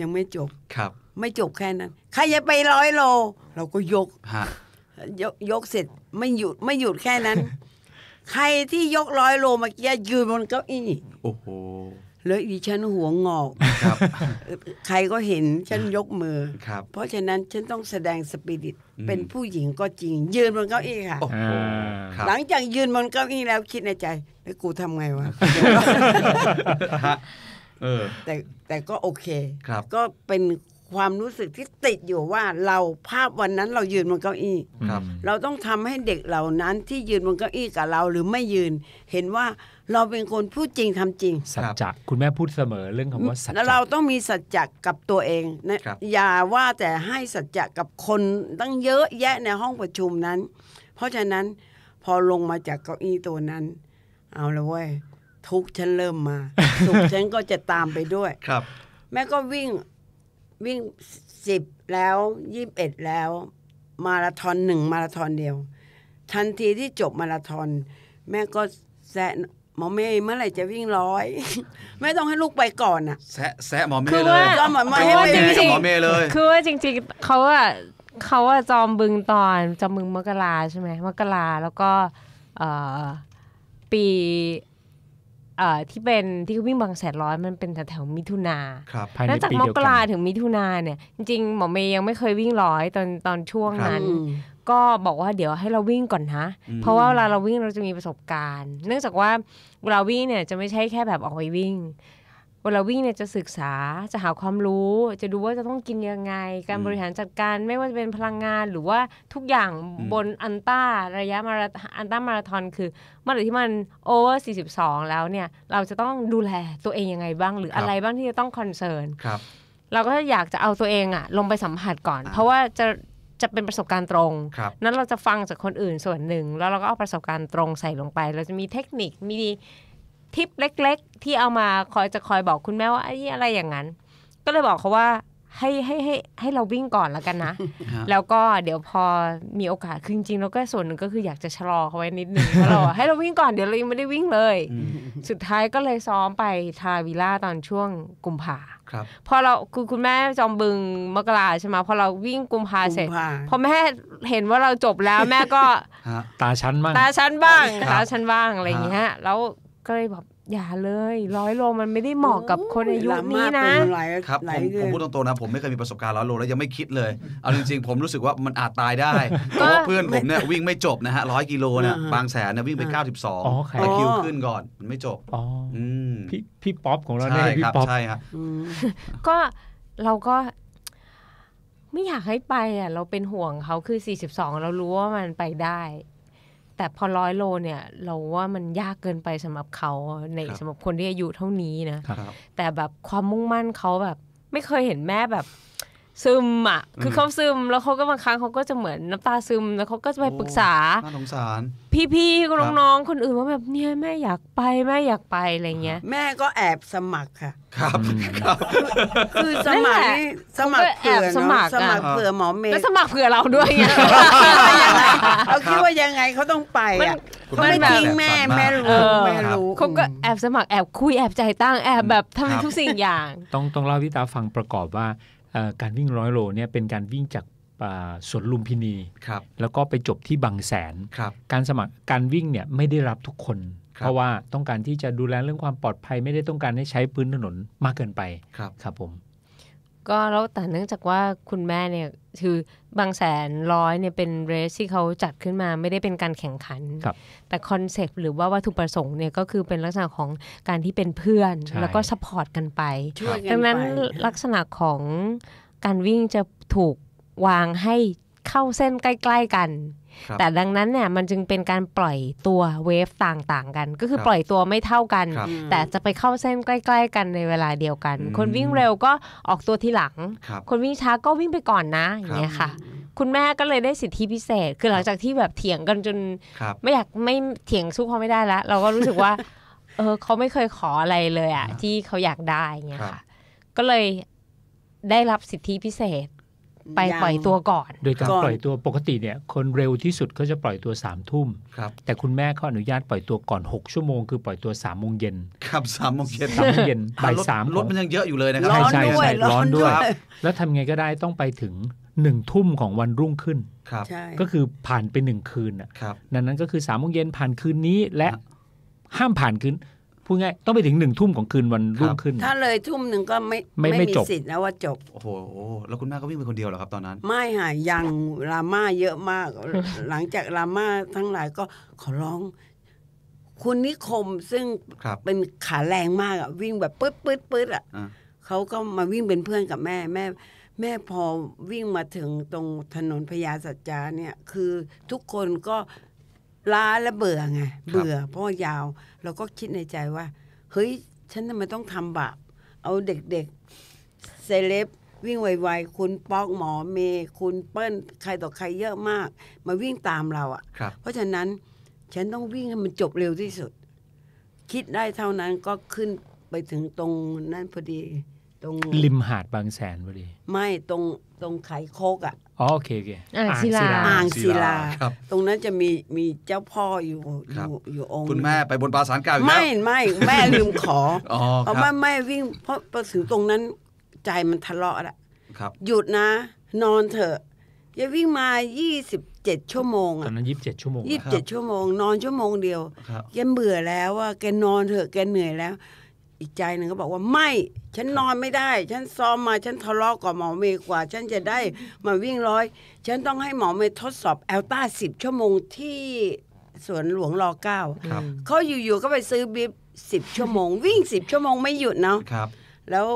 ยังไม่จบครับ ไม่จบแค่นั้น ใครจะไปร้อยโล เราก็ยกยกยกเสร็จไม่หยุดไม่หยุดแค่นั้น ใครที่ยกร้อยโลเมื่อกี้ยืนบนเก้าอี้โอ้โหแล้วดิฉันหัวงอกครับ ใครก็เห็นฉันยกมือ เพราะฉะนั้นฉันต้องแสดงสปิริต เป็นผู้หญิงก็จริง ยืนบนเก้าอี้ค่ะหลังจากยืนบนเก้าอี้แล้วคิดในใจไอ้วกูทำไงวะแต่แต่ก็โอเค ก็เป็นความรู้สึกที่ติดอยู่ว่าเราภาพวันนั้นเรายืนบนเก้าอี้เราต้องทำให้เด็กเหล่านั้น ที่ยืนบนเก้าอี้กับเรา หรือไม่ยืน เห็นว่าเราเป็นคนพูดจริงทำจริงสัจจะคุณแม่พูดเสมอเรื่องคำว่าสัจจะเราต้องมีสัจจะกับตัวเองนะอย่าว่าแต่ให้สัจจะกับคนตั้งเยอะแยะในห้องประชุมนั้น เพราะฉะนั้นพอลงมาจากเก้าอี้ตัวนั้น เอาละเว้ยทุกฉันเริ่มมาสุขฉันก็จะตามไปด้วย ครับ แม่ก็วิ่งวิ่งสิบแล้วยี่สิบเอ็ดแล้ว มาราธอนหนึ่งมาราธอนเดียว ทันทีที่จบมาราธอนแม่ก็แซะหมอเมย์เมื่อไหร่จะวิ่งร้อยแม่ต้องให้ลูกไปก่อนอ่ะแซะแซะหมอเมย์คือว่าอมหมอเมย์ให้หมอเมย์เลย คือว่าจริงๆ เขาอะเขาอะจอมบึงตอน จอมบึงมกราใช่ไหมมกรา แล้วก็เออปีที่เป็นที่วิ่งบางแสนร้อยมันเป็นแถวแถวมิถุนาครับภายในจากมกราถึงมิถุนาเนี่ย จริงๆหมอเมย์ยังไม่เคยวิ่งร้อยตอนตอนช่วงนั้น ก็บอกว่าเดี๋ยวให้เราวิ่งก่อนนะเพราะว่าเวลาเราวิ่งเราจะมีประสบการณ์ เนื่องจากว่าเราวิ่งเนี่ยจะไม่ใช่แค่แบบออกไปวิ่งเวลาวิ่งเนี่ยจะศึกษาจะหาความรู้ จะดูว่าจะต้องกินยังไง การบริหารจัดการไม่ว่าจะเป็นพลังงานหรือว่าทุกอย่างบนอันต้าระยะมาราอันต้ามาราธอนคือเมื่อไหร่ที่มันโอเวอร์สีแล้วเนี่ย เราจะต้องดูแลตัวเองยังไงบ้างหรืออะไรบ้างที่จะต้องคอนเซิร์นเราก็อยากจะเอาตัวเองอะลงไปสัมผัสก่อน เพราะว่าจะจะเป็นประสบการณ์ตรงรนั้นเราจะฟังจากคนอื่นส่วนหนึ่งแล้วเราก็เอาประสบการณ์ตรงใส่ลงไป เราจะมีเทคนิคมีทิปเล็กๆ ที่เอามาคอยจะคอยบอกคุณแม่ว่าไอ้อะไรอย่างนั้น ก็เลยบอกเขาว่าให้ให้ให้ให้เราวิ่งก่อนแล้วกันนะ แล้วก็เดี๋ยวพอมีโอกาสคือจริงๆเราก็ส่วนหนึ่งก็คืออยากจะชะลอเขาไว้นิดนึงเรารให้เราวิ่งก่อนเดี๋ยวเรายังไม่ได้วิ่งเลย สุดท้ายก็เลยซ้อมไปทาวิล่าตอนช่วงกุมภาพอเราคือคุณแม่จอมบึงมกราใช่ไหมพอเราวิ่งกุมภาเสร็จพอแม่เห็นว่าเราจบแล้วแม่ก็ตาชั้นบ้างตาชั้นบ้างตาชั้นบ้างอะไรอย่างเงี้ยแล้วก็เลยแบบอย่าเลยร้อยโลมันไม่ได้เหมาะกับคนอายุนี้นะครับ ผมผมพูดตรงๆนะผมไม่เคยมีประสบการณ์ร้อยโลแล้วยังไม่คิดเลย เอาจริงๆ ผมรู้สึกว่ามันอาจตายได้ เพราะเพื่อนผมเนี่ยวิ่งไม่จบนะฮะร้อยกิโลเนี่ยบางแสนเนี่ยวิ่งไป92ตะคิวขึ้นก่อน มันไม่จบพี่พี่ป๊อปของเราใช่คพี่ป๊อป ใช่ครับก็เราก็ ไม่อยากให้ไป อ่ะ เราเป็นห่วงเขาคือ42เรารู้ว่ามันไปได้แต่พอร้อยโลเนี่ย เราว่ามันยากเกินไปสำหรับเขาในสำหรับคนที่อายุเท่านี้นะแต่แบบความมุ่งมั่นเขาแบบไม่เคยเห็นแม่แบบซึมอ่ะคือเขาซึมแล้วเขาก็บางครั้งเขาก็จะเหมือนน้ำตาซึมแล้วเขาก็จะไปปรึกษาน่าสงสารพี่ๆก็น้องๆคนอื่นว่าแบบเนี่ยแม่อยากไปแม่อยากไปอะไรเงี้ยแม่ก็แอบสมัครค่ะครับ คือสมัครสมัครเผื่อสมัครสมัครเผื่อหมอเมย์แล้วสมัครเผื่อเราด้วยไงเราคิดว่ายังไงเขาต้องไปอ่ะเขาไม่ทิ้งแม่แม่รู้แม่รู้เขาก็แอบสมัครแอบคุยแอบใจตั้งแอบแบบทำทุกสิ่งอย่างต้องต้องเล่าพี่ตาฟังประกอบว่าการวิ่งร้อยโลเนี่ยเป็นการวิ่งจากสวนลุมพินี แล้วก็ไปจบที่บางแสน การสมัครการวิ่งเนี่ยไม่ได้รับทุกคน เพราะว่าต้องการที่จะดูแลเรื่องความปลอดภัยไม่ได้ต้องการให้ใช้พื้นถนนมากเกินไปครับครับผมก็แล้วแต่เนื่องจากว่าคุณแม่เนี่ย คือบางแสนร้อยเนี่ยเป็นเรสที่เขาจัดขึ้นมาไม่ได้เป็นการแข่งขันแต่คอนเซปต์หรือว่าวัตถุประสงค์เนี่ยก็คือเป็นลักษณะของการที่เป็นเพื่อนแล้วก็สปอร์ตกันไปดังนั้นลักษณะของการวิ่งจะถูกวางให้เข้าเส้นใกล้ ๆกันแต่ดังนั้นเนี่ยมันจึงเป็นการปล่อยตัวเวฟต่างๆกัน ก็คือปล่อยตัวไม่เท่ากัน แต่จะไปเข้าเส้นใกล้ ๆ กันในเวลาเดียวกัน คนวิ่งเร็วก็ออกตัวทีหลัง คนวิ่งช้าก็วิ่งไปก่อนนะอย่างเงี้ยค่ะคุณแม่ก็เลยได้สิทธิพิเศษ คือหลังจากที่แบบเถียงกันจน ไม่อยากไม่เถียงสู้เขาไม่ได้แล้วเราก็รู้สึกว่าเออเขาไม่เคยขออะไรเลยอะที่เขาอยากได้เงี้ยค่ะก็เลยได้รับสิทธิพิเศษไปปล่อยตัวก่อน โดยการปล่อยตัวปกติเนี่ย คนเร็วที่สุดก็จะปล่อยตัวสามทุ่ม แต่คุณแม่เขาอนุญาตปล่อยตัวก่อน6ชั่วโมงคือปล่อยตัวสามโมงเย็น ครับสามโมงเย็นสามโมงเย็นบ่ายสามรถมันยังเยอะอยู่เลยนะครับร้อนด้วยร้อนด้วยแล้วทำไงก็ได้ต้องไปถึงหนึ่งทุ่มของวันรุ่งขึ้น ครับ ก็คือผ่านไปหนึ่งคืนอ่ะนั้นนั้นก็คือสามโมงเย็นผ่านคืนนี้และห้ามผ่านคืนพูดง่ายต้องไปถึงหนึ่งทุ่มของคืนวันรุ่งขึ้น ถ้าเลยทุ่มหนึ่งก็ไม่ไม่ไม่มบสิทธิ์แล้วว่าจบ โอ้โหแล้วคุณแม่ก็วิ่งไปคนเดียวเหรอครับตอนนั้น ไม่หายยังราม่าเยอะมาก หลังจากราม่าทั้งหลายก็ ขอร้องคุณนิคมซึ่งเป็นขาแรงมากอะวิ่งแบบปื๊ดปื๊ดปื๊ดอะเขาก็มาวิ่งเป็นเพื่อนกับแม่แม่ แม่พอวิ่งมาถึงตรงถนนพญาสัจจาเนี่ย คือทุกคนก็ล้าและเบื่อไง เบื่อเพราะยาว เราก็คิดในใจว่า เฮ้ย ฉันทำไมต้องทำบาปเอาเด็กๆเซเลบวิ่งไวๆ คุณป๊อกหมอเมย์คุณเปิ้ลใครต่อใครเยอะมาก มาวิ่งตามเราอะ่ะ เพราะฉะนั้น ฉันต้องวิ่งให้มันจบเร็วที่สุด คิดได้เท่านั้นก็ขึ้นไปถึงตรงนั้นพอดี ตรงริมหาดบางแสนพอดี ไม่ตรงตรงไขโคกอะ่ะอ๋อโอเคโอเคอ่างศิลาอ่างศิลาครับตรงนั้นจะมีมีเจ้าพ่ออยู่อยู่อยู่องค์คุณแม่ไปบนปราสาทเก่าไม่ไม่แม่ลืมขออพราะแม่แม่วิ่งเพราะปถึงตรงนั้นใจมันทะเลาะละครับ หยุดนะนอนเถอะย่าวิ่งมายี่สิบเจ็ดชั่วโมงอ่ะตอนนั้นยี่สิบเจ็ดชั่วโมงยี่สิบเจ็ดชั่วโมง นอนชั่วโมงเดียวแกเบื่อแล้วว่าแกนอนเถอะแกเหนื่อยแล้วอีกใจหนึ่งก็บอกว่าไม่ฉันนอนไม่ได้ ฉันซ้อมมาฉันทะเลาะกับหมอเมย์กว่า ฉันจะได้มาวิ่งร้อย ฉันต้องให้หมอเมย์ทดสอบแอลต้าสิบชั่วโมงที่สวนหลวงรอเก้าเขาอยู่ๆก็ไปซื้อบิ๊บสิบชั่วโมงวิ่งสิบชั่วโมงไม่หยุดเนาะแล้ว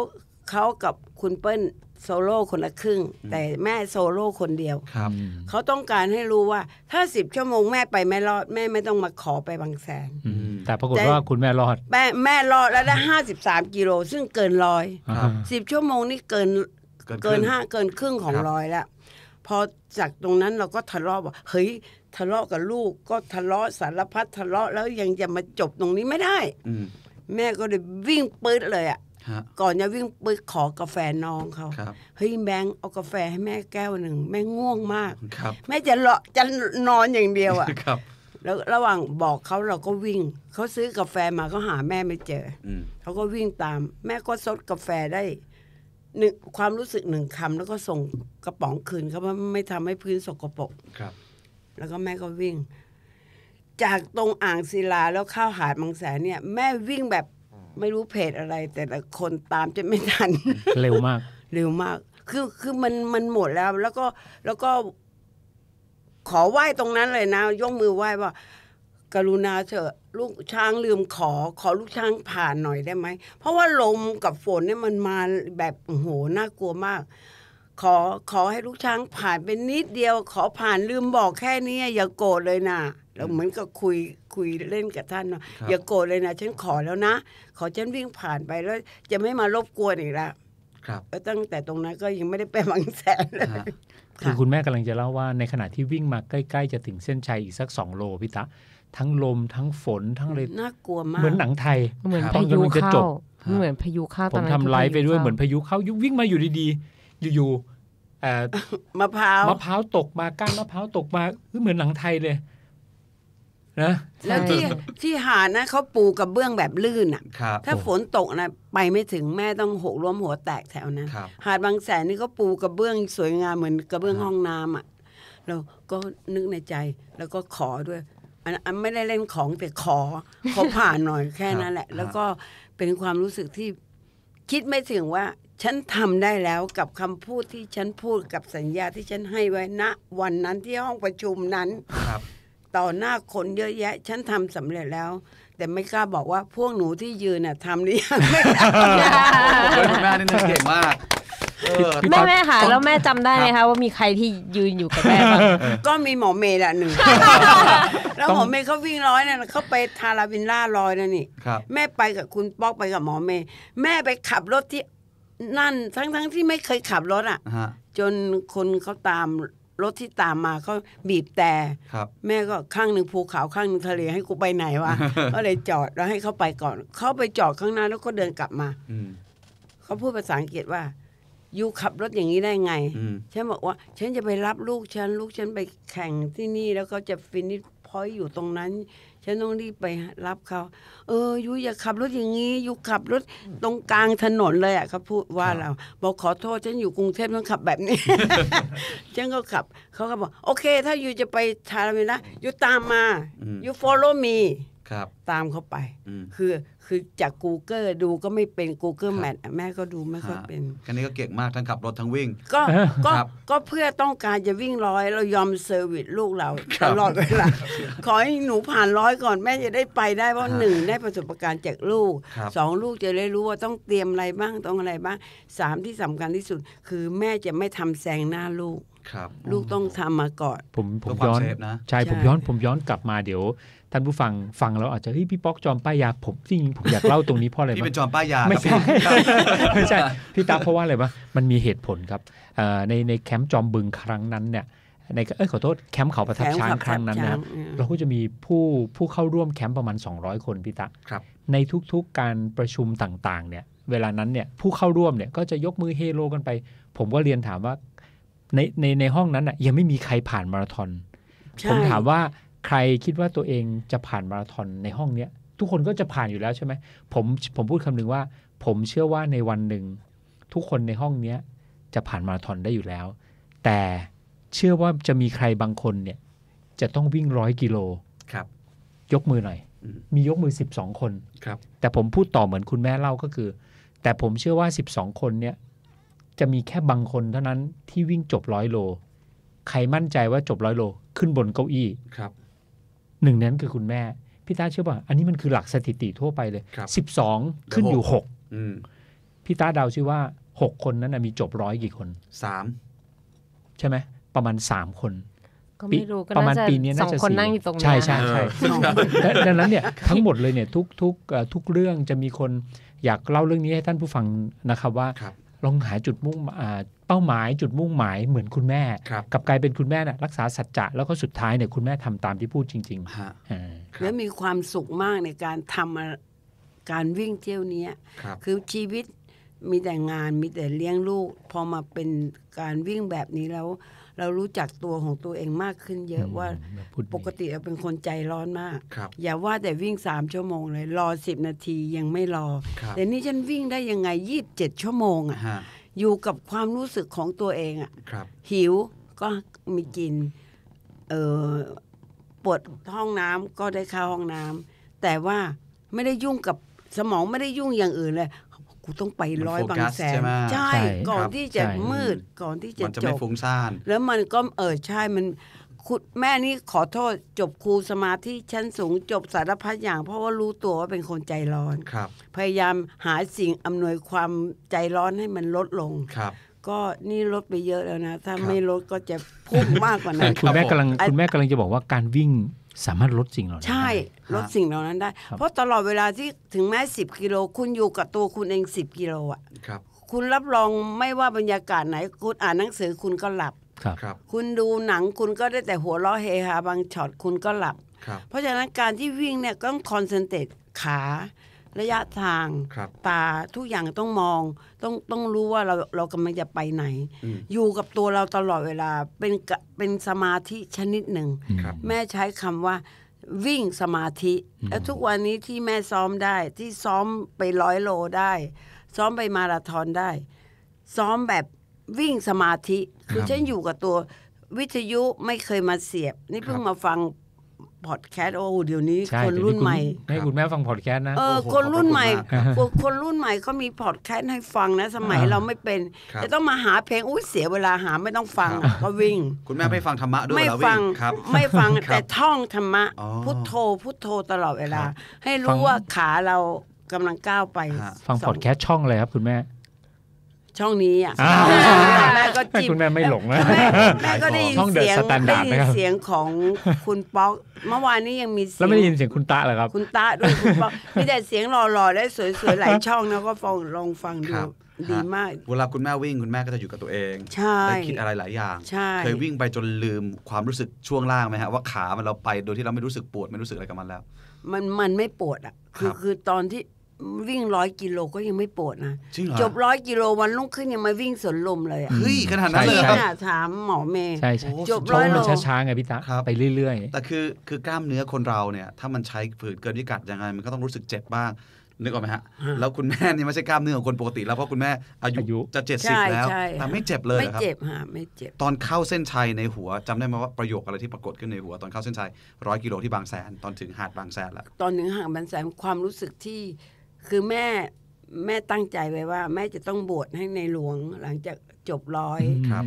เขากับคุณเปิ้ลโซโล่คนละครึ่ง แต่แม่โซโล่คนเดียวครับเขาต้องการให้รู้ว่าถ้าสิบชั่วโมงแม่ไปไม่รอดแม่ไม่ต้องมาขอไปบางแสนแต่ปรากฏว่าคุณแม่รอดแม่แม่รอด แล้วได้ห้าสิบสามกิโล ซึ่งเกินร้อยสิบชั่วโมงนี่เกินเกินห้าเกินครึ่งของร้อยแล้วพอจากตรงนั้นเราก็ทะเลาะว่าเฮ้ยทะเลาะกับลูกก็ทะเลาะสารพัดทะเลาะแล้วยังจะมาจบตรงนี้ไม่ได้แม่ก็เลยวิ่งปื๊ดเลยอ่ะก่อนจะวิ่งปื๊ดขอกาแฟน้องเขาเฮ้ยแบงเอากาแฟให้แม่แก้วหนึ่ง แม่ง่วงมาก แม่จะเลาะจะนอนอย่างเดียว อ่ะแล้วระหว่างบอกเขาเราก็วิ่งเขาซื้อกาแฟมาก็หาแม่ไม่เจออเขาก็วิ่งตาม แม่ก็ซดกาแฟได้หนึ่งความรู้สึกหนึ่งคำแล้วก็ส่งกระป๋องคืนเขาว่าไม่ทำให้พื้นสกปรกแล้วก็แม่ก็วิ่ง จากตรงอ่างศิลาแล้วข้าวหาดบางแสนเนี่ย แม่วิ่งแบบไม่รู้เพจอะไร แต่ละคนตามจะไม่ทันเร็วมาก เร็วมาก คือคือมันมันหมดแล้วแล้วก็แล้วก็ขอไหว้ตรงนั้นเลยนะยกมือไหว้ว่า กรุณาเถอะลูกช้างลืมขอ ขอลูกช้างผ่านหน่อยได้ไหมเพราะว่าลมกับฝนเนี่ยมันมาแบบโอ้โหน่ากลัวมาก ขอขอให้ลูกช้างผ่านเป็นนิดเดียว ขอผ่านลืมบอกแค่นี้อย่าโกรธเลยนะแล้วเหมือนกับคุยคุยเล่นกับท่านเนาะอย่าโกรธเลยนะฉันขอแล้วนะ ขอฉันวิ่งผ่านไปแล้ว จะไม่มารบกวนอีกละครับตั้งแต่ตรงนั้นก็ยังไม่ได้ไปบางแสนเลยคือคุณแม่กำลังจะเล่าว่าในขณะที่วิ่งมาใกล้ ๆ จะถึงเส้นชัยอีกสักสองโลพิตะทั้งลม ทั้งฝนทั้งเลยน่ากลัวมากเหมือนหนังไทย เหมือนพายุเข้าเหมือนพายุเข้าผมทำไลฟ์ไปด้วยเหมือนพายุเข้ายุวิ่งมาอยู่ดีๆ อยู่ๆมะพร้าวมะพร้าวตกมาก้านมะพร้าวตกมาเหมือนหนังไทยเลยนะแล้วที่ที่หาดนะเขาปูกระเบื้องแบบลื่นอ่ะ ถ้าฝนตกนะไปไม่ถึงแม่ต้องหกล้มหัวแตกแถวนั้นหาดบางแสนนี่เขาปูกระเบื้องสวยงามเหมือนกระเบื้องห้องน้ำอ่ะ เราก็นึกในใจ แล้วก็ขอด้วยอันไม่ได้เล่นของแต่ขอขอผ่านหน่อยแค่นั้นแหละ แล้วก็เป็นความรู้สึกที่คิดไม่ถึงว่า ฉันทำได้แล้วกับคำพูดที่ฉันพูดกับสัญญาที่ฉันให้ไว้ณวันนั้นที่ห้องประชุมนั้นครับต่อหน้าคนเยอะแยะ ฉันทำสำเร็จแล้ว แต่ไม่กล้าบอกว่าพวกหนูที่ยืนน่ะทำหรือยังไม่ทำคุณแม่นี่เก่งมากแม่แม่ค่ะแล้วแม่จำได้ไหมคะว่ามีใครที่ยืนอยู่กับแม่บ้างก็มีหมอเมย์แหละหนึ่งแล้วหมอเมย์เขาวิ่งร้อยนั่นเขาไปทาราบินล่าร้อยนั่นนี่แม่ไปกับคุณป๊อกไปกับหมอเมย์แม่ไปขับรถที่ นั่น ทั้งทั้งที่ไม่เคยขับรถอ่ะจนคนเขาตามรถที่ตามมาเขาบีบแต่แม่ก็ข้างหนึ่งภูเขาข้างหนึ่งทะเลให้กูไปไหนวะก็เลยจอดแล้วให้เขาไปก่อนเขาไปจอดข้างหน้า แล้วก็เดินกลับมาเขาพูดภาษาอังกฤษว่ายูขับรถอย่างนี้ได้ไงฉันบอกว่าฉันจะไปรับลูกฉันลูกฉันไปแข่งที่นี่แล้วก็จะฟินิชพอยอยู่ตรงนั้นฉันต้องรีบไปรับเขา เออยูอย่าขับรถอย่างนี้ยูขับรถตรงกลางถนนเลยอ่ะเขาพูดว่าเราบอกขอโทษฉันอยู่กรุงเทพต้องขับแบบนี้ฉันก็ขับเขาก็บอก โอเค ถ้ายูจะไปทาราเมนะยูตามมายูฟอลโล่มีครับตามเข้าไปคือคือจาก Google ดูก็ไม่เป็น Google ร Map แม่ก็ดูไม่ค่อยเป็นคันนี้ก็เก่งมากทั้งขับรถทั้งวิ่งก็ก็ก็เพื่อต้องการจะวิ่งร้อยเรายอมเซอร์วิสลูกเราตลอดเวลาขอให้หนูผ่านร้อยก่อน แม่จะได้ไปได้เพราะหนึ่งได้ประสบการณ์จากลูกสองลูกจะได้รู้ว่าต้องเตรียมอะไรบ้างต้องอะไรบ้างสามที่สำคัญที่สุด คือแม่จะไม่ทำแซงหน้าลูกครับ ลูกต้องทำมาก่อน ผมผมย้อนนะใช่ผมย้อนผมย้อนกลับมาเดี๋ยวท่านผู้ฟังฟังแล้วอาจจะเฮ้ยพี่ป๊อกจอมป้ายาผมจริงผมอยากเล่าตรงนี้เพราะอะไรพี่เป็นจอมป้ายาไม่ใช่ไม่ใช่พี่ตาเพราะว่าอะไรวะมันมีเหตุผลครับในในแคมป์จอมบึงครั้งนั้นเนี่ยในเอ้ยขอโทษแคมป์เขาประทับช้างครั้งนั้นนะเราก็จะมีผู้ผู้เข้าร่วมแคมป์ประมาณ 200 คนพี่ตาในทุกๆการประชุมต่างๆเนี่ย เวลานั้นเนี่ยผู้เข้าร่วมเนี่ยก็จะยกมือเฮโลกันไป ผมก็เรียนถามว่าในในในห้องนั้นอ่ะยังไม่มีใครผ่านมาราธอนผมถามว่าใครคิดว่าตัวเองจะผ่านมาราธอนในห้องเนี้ยทุกคนก็จะผ่านอยู่แล้วใช่ไหมผมผมพูดคำหนึ่งว่า ผมเชื่อว่าในวันหนึ่งทุกคนในห้องเนี้ย จะผ่านมาราธอนได้อยู่แล้ว แต่เชื่อว่าจะมีใครบางคนเนี่ย จะต้องวิ่งร้อยกิโล ครับ ยกมือหน่อย มียกมือสสิบองคน ครับ แต่ผมพูดต่อเหมือนคุณแม่เล่าก็คือ แต่ผมเชื่อว่าสสิบองคนเนี่ยจะมีแค่บางคนเท่านั้นที่วิ่งจบร้อยโล ใครมั่นใจว่าจบร้อยโลขึ้นบนเก้าอี้ ครับหนึ่งนั้นคือคุณแม่ พี่ต้าเชื่อป่ะอันนี้มันคือหลักสถิติทั่วไปเลยสิบสองขึ้นอยู่หกพี่ต้าเดาชื่อว่าหกคนนั้นมีจบร้อยกี่คนสามใช่ไหมประมาณสามคนประมาณปีนี้น่าจะสี่ใช่ใช่ใช่ดังนั้นเนี่ย ทั้งหมดเลยเนี่ยทุกทุกทุกเรื่องจะมีคนอยากเล่าเรื่องนี้ให้ท่านผู้ฟังนะครับว่าลองหาจุดมุ่งเป้าหมาย จุดมุ่งหมายเหมือนคุณแม่กับ กลายเป็นคุณแม่นะรักษาสัจจะแล้วก็สุดท้ายเนี่ยคุณแม่ทำตามที่พูดจริงๆแล้วมีความสุขมากในการทำการวิ่งเที่ยวนี้คคือชีวิตมีแต่งานมีแต่เลี้ยงลูกพอมาเป็นการวิ่งแบบนี้แล้วเรารู้จักตัวของตัวเองมากขึ้นเยอะว่าปกติเราเป็นคนใจร้อนมากอย่าว่าแต่วิ่งสามชั่วโมงเลย รอสิบนาทียังไม่รอแต่นี่ฉันวิ่งได้ยังไงยีิบเจ็ดชั่วโมงอ่ะอยู่กับความรู้สึกของตัวเองอ่ะหิวก็มีกินเออปวดห้องน้ำก็ได้เข้าห้องน้ำ แต่ว่าไม่ได้ยุ่งกับสมองไม่ได้ยุ่งอย่างอื่นเลยูต้องไปร้อยบางแสน ใช่ก่อนที่จะมืดก่อนที่จะจบ มันจะไม่ฟุ้งซ่านแล้วมันก็เออใช่มัน คุณแม่นี่ขอโทษจบครูสมาธิชั้นสูงจบสารพัดอย่างเพราะว่ารู้ตัวว่าเป็นคนใจร้อนครับ พยายามหาสิ่งอำนวยความใจร้อนให้มันลดลงครับ ก็นี่ลดไปเยอะแล้วนะ ถ้าไม่ลดก็จะพุ่งมากกว่านั้น คุณแม่กำลังคุณแม่กำลังจะบอกว่าการวิ่งสามารถลดสิ่งเหล่านั้นใช่ลดสิ่งเหล่านั้นได้ เพราะตลอดเวลาที่ถึงแม้สิบกิโลคุณอยู่กับตัวคุณเองสิบกิโลอ่ะครับคุณรับรองไม่ว่าบรรยากาศไหนคุณอ่านหนังสือคุณก็หลับครับ คุณดูหนังคุณก็ได้แต่หัวเราะเฮฮาบางช็อตคุณก็หลับ เพราะฉะนั้นการที่วิ่งเนี่ยต้องคอนเซนเทรตขาระยะทางป่าทุกอย่างต้องมอง ต้องต้องรู้ว่าเราเรากำลังจะไปไหน อยู่กับตัวเราตลอดเวลา เป็นเป็นสมาธิชนิดหนึ่ง แม่ใช้คำว่าวิ่งสมาธิ แล้วทุกวันนี้ที่แม่ซ้อมได้ ที่ซ้อมไปร้อยโลได้ ซ้อมไปมาราธอนได้ ซ้อมแบบวิ่งสมาธิ คือฉันอยู่กับตัววิทยุไม่เคยมาเสียบ นี่เพิ่งมาฟังพอดแคสต์โอ้เดี๋ยวนี้คนรุ่นใหม่ให้คุณแม่ฟังพอดแคสต์นะเออคนรุ่นใหม่คนรุ่นใหม่เขามีพอดแคสต์ให้ฟังนะ สมัยเราไม่เป็นจะต้องมาหาเพลงอุ้ยเสียเวลาหาไม่ต้องฟังก็วิ่งคุณแม่ไม่ฟังธรรมะด้วยไม่ฟังไม่ฟังแต่ท่องธรรมะ พุทโธ พุทโธตลอดเวลา ให้รู้ว่าขาเรากำลังก้าวไปฟังพอดแคสต์ช่องอะไรครับคุณแม่ช่องนี้อ่ะแม่ก็จิ้มคุณแม่ไม่หลงนะแม่ก็ได้ยินเสียงได้ยินเสียงของคุณป๊อกเมื่อวานนี้ยังมีแล้วไม่ได้ยินเสียงคุณตาเหรอครับ คุณตาด้วยคุณป๊อกมีแต่เสียงหล่อๆและสวยๆหลายช่องนะก็ฟังลองฟังดูดีมากเวลาคุณแม่วิ่งคุณแม่ก็จะอยู่กับตัวเองใช่คิดอะไรหลายอย่าง เคยวิ่งไปจนลืมความรู้สึกช่วงล่างไหมฮะว่าขามันเราไปโดยที่เราไม่รู้สึกปวดไม่รู้สึกอะไรกับมันแล้ว มันมันไม่ปวดอ่ะคือคือตอนที่วิ่งร้อยกิโลก็ยังไม่ปวดนะจจบร้อยกิโลวันลุ่งขึ้นยังมาวิ่งสวนลมเลยอ่ะเฮ้ยขนาดนั้นเลยครับ่ถามหมอเมย์จบร้อย่โลมันช้าๆไงพี่ตาไปเรื่อยๆแต่คือคือกล้ามเนื้อคนเราเนี่ย ถ้ามันใช้ฝืนเกินีิกัดยังไง มันก็ต้องรู้สึกเจ็บบ้าง นึกออกไหมฮะแล้วคุณแม่นี่ไม่ใช่กล้ามเนื้อของคนปกติแล้วเพราะคุณแม่อายุจะเจ็ดสิบแล้วแต่ไม่เจ็บเลยครับไม่เจ็บฮะไม่เจ็บตอนเข้าเส้นชัยในหัวจำได้ไหมว่าประโยคอะไรที่ปรากฏขึ้นในหัว ตอนเข้าเส้นชัยร้อยกิโลที่บางแสนตอนถึงหาดบางแสนแล้วตอนถึงหาดบางแสนความรู้สึกที่คือแม่แม่ตั้งใจไว้ว่า แม่จะต้องบวชให้ในหลวงหลังจากจบร้อยครับ